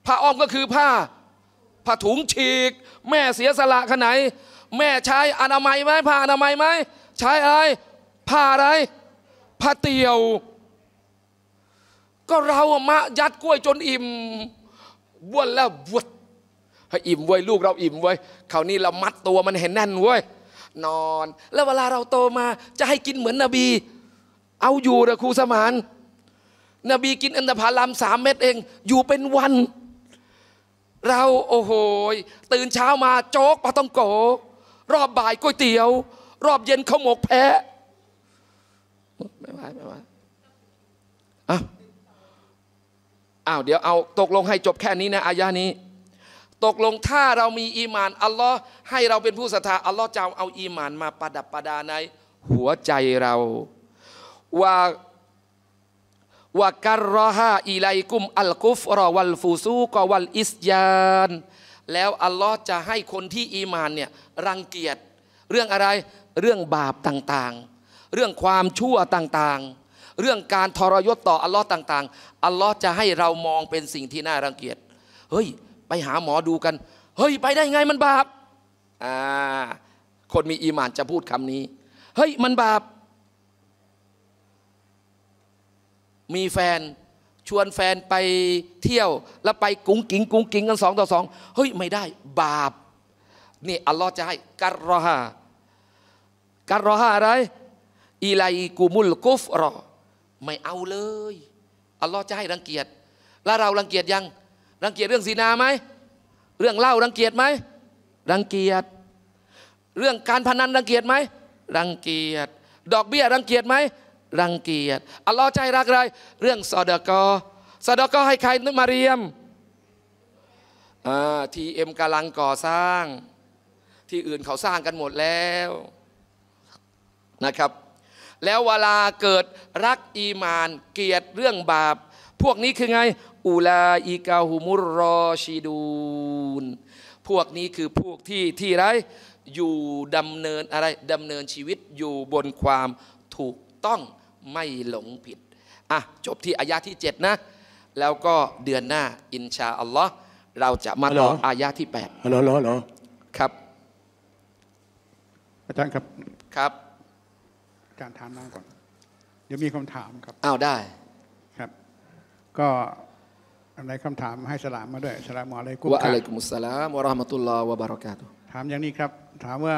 ผ้าอ้อมก็คือผ้าผ้าถุงฉีก แม่เสียสละขนาดแม่ใช้อนามัยไหมผ้าอนามัยไหมใช้อะไรผ้าอะไร ผ้าเตี่ยว ก็เราอะมะยัดกล้วยจนอิ่มบ้วนแล้วบวดให้อิ่มไว้ลูกเราอิ่มไว้คราวนี้เรามัดตัวมันเห็นแน่นไว้นอน แล้วเวลาเราโตมา จะให้กินเหมือน นบี เอาอยู่นะครูสมานนบีกินอันดพาลามสามเม็ดเองอยู่เป็นวัน เราโอ้โหตื่นเช้ามา โจ๊กปลาต้องโก รอบบ่ายก๋วยเตี๋ยว รอบเย็นข้าวหมกแพะไม่ไหวไม่ไหวอ้าวอ้าว เดี๋ยวเอาตกลงให้จบแค่นี้นะ อายานี้ตกลงถ้าเรามีอีมานอัลลอฮ์ให้เราเป็นผู้ศรัทธาอัลลอฮ์จะเอาอีมานมาประดับประดาในหัวใจเรา ว่าว่าการรอฮาอีไลกุม อัลกุฟรอวัลฟูซูกอวัลอิสยาน แล้วอัลลอฮ์จะให้คนที่อีมานเนี่ยรังเกียจเรื่องอะไรเรื่องบาปต่าง ๆ เรื่องความชั่วต่าง ๆ เรื่องการทรยศต่ออัลลอฮ์ต่าง ๆ อัลลอฮ์จะให้เรามองเป็นสิ่งที่น่ารังเกียจเฮ้ยไปหาหมอดูกัน เฮ้ยไปได้ไงมันบาป อ่าคนมีอีหมานจะพูดคำนี้เฮ้ยมันบาป มีแฟนชวนแฟนไปเที่ยว แล้วไปกุ้งกิง กุ้งกิงกันสองต่อสองเฮ้ยไม่ได้ บาปนี่อัลลอฮ์จะให้การรอฮาการรอฮาอะไรอีไลกูมุลกุฟรอไม่เอาเลย อัลลอฮ์จะให้รังเกียจ แล้วเรารังเกียจยังรังเกียจเรื่องสีนาไหม เรื่องเหล้ารังเกียจไหม รังเกียจเรื่องการพนันรังเกียจไหมรังเกียจดอกเบี้ยรังเกียจไหมรังเกียจอัลลอฮ์ใจรักอะไร เรื่องสอดกอสอดกอให้ใครนึกมาเรียมทีเอ็มกำลังก่อสร้าง ที่อื่นเขาสร้างกันหมดแล้วนะครับ แล้วเวลาเกิดรักอีมานเกียรติเรื่องบาปพวกนี้คือไงอูลาอีกาหุมุรอชีดูนพวกนี้คือพวกที่ที่ไรอยู่ดำเนินอะไรดำเนินชีวิตอยู่บนความถูกต้องไม่หลงผิดอ่ะจบที่ อายะที่7นะ แล้วก็เดือนหน้าอินชาอัลลอฮ์เราจะมาต่ออายะที่8ปดฮัลโหลฮัลโหลครับอาจารย์ครับครับ การถามน้องก่อนเดี๋ยวมีคำถามครับอ้าวได้ก็ในคำถามให้สลามมาด้วย สลามอะไรกุมว่าอะไรกุมุสลามวะราะหมะตุลลอฮ์วะบารอกาตุ ถามอย่างนี้ครับ ถามว่า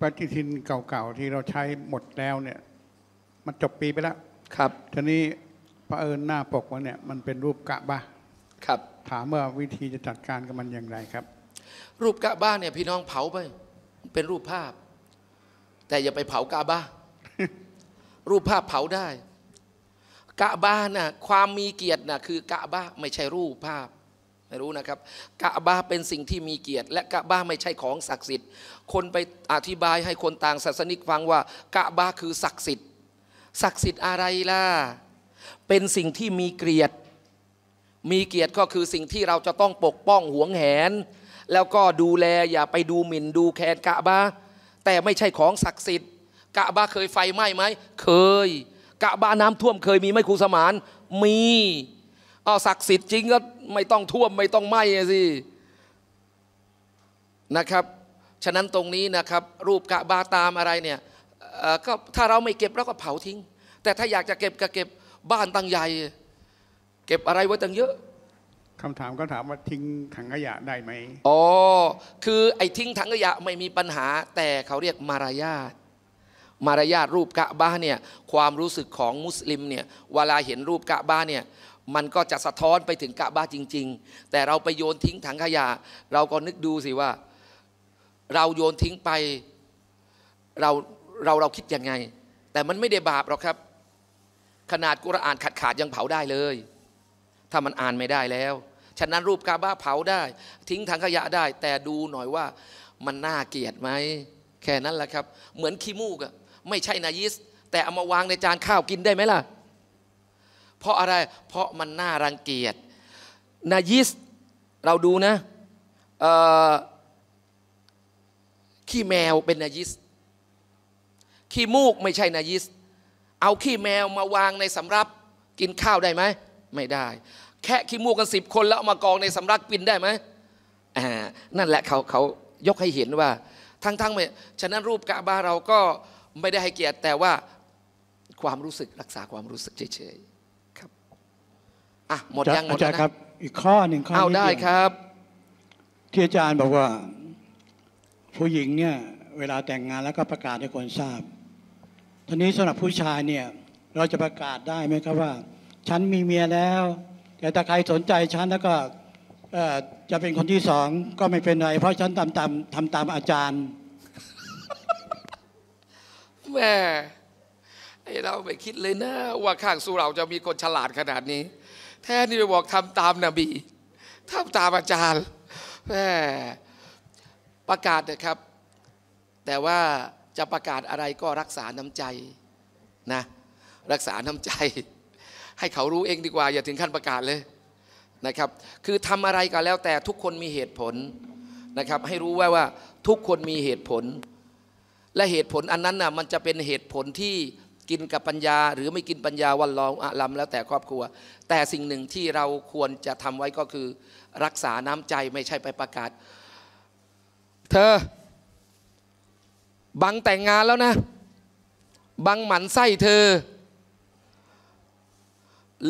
ปฏิทินเก่าๆ ที่เราใช้หมดแล้วเนี่ย มันจบปีไปแล้ว ครับทีนี้พระเอิญหน้าปกมันเนี่ย มันเป็นรูปกะบะครับ ถามว่าวิธีจะจัดการกับมันอย่างไรครับ รูปกะบ้าเนี่ยพี่น้องเผาไปเป็นรูปภาพ แต่อย่าไปเผากะบ้ารูปภาพเผาได้กะบานะ่ะความมีเกียรติน่ะคือ กะบาไม่ใช่รูปภาพ ไม่รู้นะครับ กะบาเป็นสิ่งที่มีเกียรติ และกะบาไม่ใช่ของศักดิ์สิทธิ์ คนไปอธิบายให้คนต่างศาสนิกฟังว่ากะบาคือศักดิ์สิทธิ์ ศักดิ์สิทธิ์อะไรล่ะ เป็นสิ่งที่มีเกียรติมีเกียรติก็คือสิ่งที่เราจะต้องปกป้องหวงแหน แล้วก็ดูแลอย่าไปดูหมิ่นดูแคลนกะบาแต่ไม่ใช่ของศักดิ์สิทธิ์กะบาเคยไฟไหม้ไหมเคยกะบ้าน้ำท่วมเคยมีไหมครูสมาน มีเอาศักดิ์สิทธิ์จริงก็ไม่ต้องท่วมไม่ต้องไหม้สินะครับ ฉะนั้นตรงนี้นะครับรูปกะบาตามอะไรเนี่ยก็ถ้าเราไม่เก็บเราก็เผาทิ้ง แต่ถ้าอยากจะเก็บก็เก็บบ้านตั้งใหญ่ เก็บอะไรไว้ตั้งเยอะคำถามก็ถามว่าทิ้งถังขยะได้ไหมอ๋อ คือไอ้ทิ้งถังขยะไม่มีปัญหา แต่เขาเรียกมารยาทมารยาทรูปกะบ้าเนี่ย ความรู้สึกของมุสลิมเนี่ยเวลาเห็นรูปกะบ้าเนี่ย มันก็จะสะท้อนไปถึงกะบ้าจริง ๆ แต่เราไปโยนทิ้งถังขยะ เราก็นึกดูสิว่า เราโยนทิ้งไปเราเราเราคิดยังไง แต่มันไม่ได้บาปหรอกครับ ขนาดกุรอาน ขาดขาดยังเผาได้เลย ถ้ามันอ่านไม่ได้แล้ว ฉะนั้นรูปกาบ้าเผาได้ ทิ้งถังขยะได้ แต่ดูหน่อยว่ามันน่าเกลียดไหมแค่นั้นแหละครับ เหมือนขี้มูกอะไม่ใช่นายิสแต่เอามาวางในจานข้าวกินได้ไหมล่ะ เพราะอะไร เพราะมันน่ารังเกียจ นายิสเราดูนะ ขี้แมวเป็นนายิส ขี้มูกไม่ใช่นายิส เอาขี้แมวมาวางในสำรับกินข้าวได้ไหมไม่ได้ แค่ขี้มูกกันสิบคนแล้วมากองในสำรับกินได้ไหม นั่นแหละเขาเขายกให้เห็นว่า ทั้งๆไม่ฉะนั้นรูปกะบาเราก็ไม่ได้ให้เกียรติแต่ว่าความรู้สึกรักษาความรู้สึกเฉยๆครับอ่ะหมดยังหมดนะครับอีกข้อหนึ่งข้อเอาได้ครับ ที่อาจารย์บอกว่าผู้หญิงเนี่ยเวลาแต่งงานแล้วก็ประกาศให้คนทราบทีนี้สำหรับผู้ชายเนี่ยเราจะประกาศได้ไหมครับว่าฉันมีเมียแล้ว แต่ถ้าใครสนใจฉันแล้วก็จะเป็นคนที่สองก็ไม่เป็นไร เพราะฉันทำตามทำตามอาจารย์แม่ไอ้เราไม่คิดเลยนะ ว่าข้างสู่เราจะมีคนฉลาดขนาดนี้แท้นี่ไปบอกทำตามนบีทำตามอาจารย์แม่ประกาศนะครับ แต่ว่าจะประกาศอะไรก็รักษาน้ำใจนะ รักษาน้ำใจ ให้เขารู้เองดีกว่า อย่าถึงขั้นประกาศเลยนะครับ คือทำอะไรก็แล้วแต่ทุกคนมีเหตุผลนะครับ ให้รู้ไว้ว่าทุกคนมีเหตุผลและเหตุผลอันนั้นน่ะมันจะเป็นเหตุผลที่กินกับปัญญา หรือไม่กินปัญญาวันลองอะลำแล้วแต่ครอบครัว แต่สิ่งหนึ่งที่เราควรจะทำไว้ก็คือ รักษาน้ำใจไม่ใช่ไปประกาศ เธอบังแต่งงานแล้วนะบังหมันไส้เธอ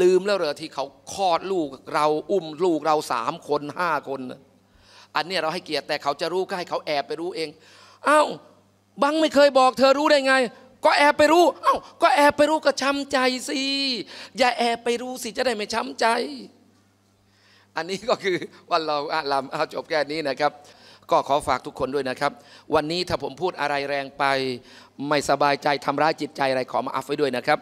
ลืมแล้วเหรอที่เขาคลอดลูกเราอุ้มลูกเราสามคนห้าคนอันนี้เราให้เกียรติ แต่เขาจะรู้ก็ให้เขาแอบไปรู้เองเอา้าบังไม่เคยบอก เธอรู้ได้ไง ก็แอบไปรู้เอ้าก็แอบไปรู้ก็ช้ำใจสิอย่าแอบไปรู้สิจะได้ไม่ช้ำใจ อันนี้ก็คือ วันเราอาลามเอาจบแค่นี้นะครับ ก็ขอฝากทุกคนด้วยนะครับ วันนี้ถ้าผมพูดอะไรแรงไป ไม่สบายใจทำร้ายจิตใจอะไรขอมาอัฟไว้ด้วยนะครับ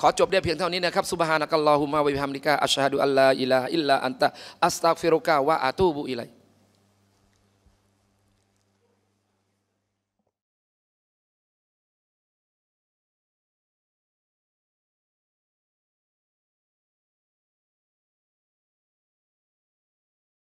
ขอจบได้เพียงเท่านี้นะครับสุบฮานักัลลอฮุมะวะบิฮัมดิกะอัชฮะดุอัลลาอิลาอิลลาอันตะอัสตักฟิรุกะวะอะตูบุอิไล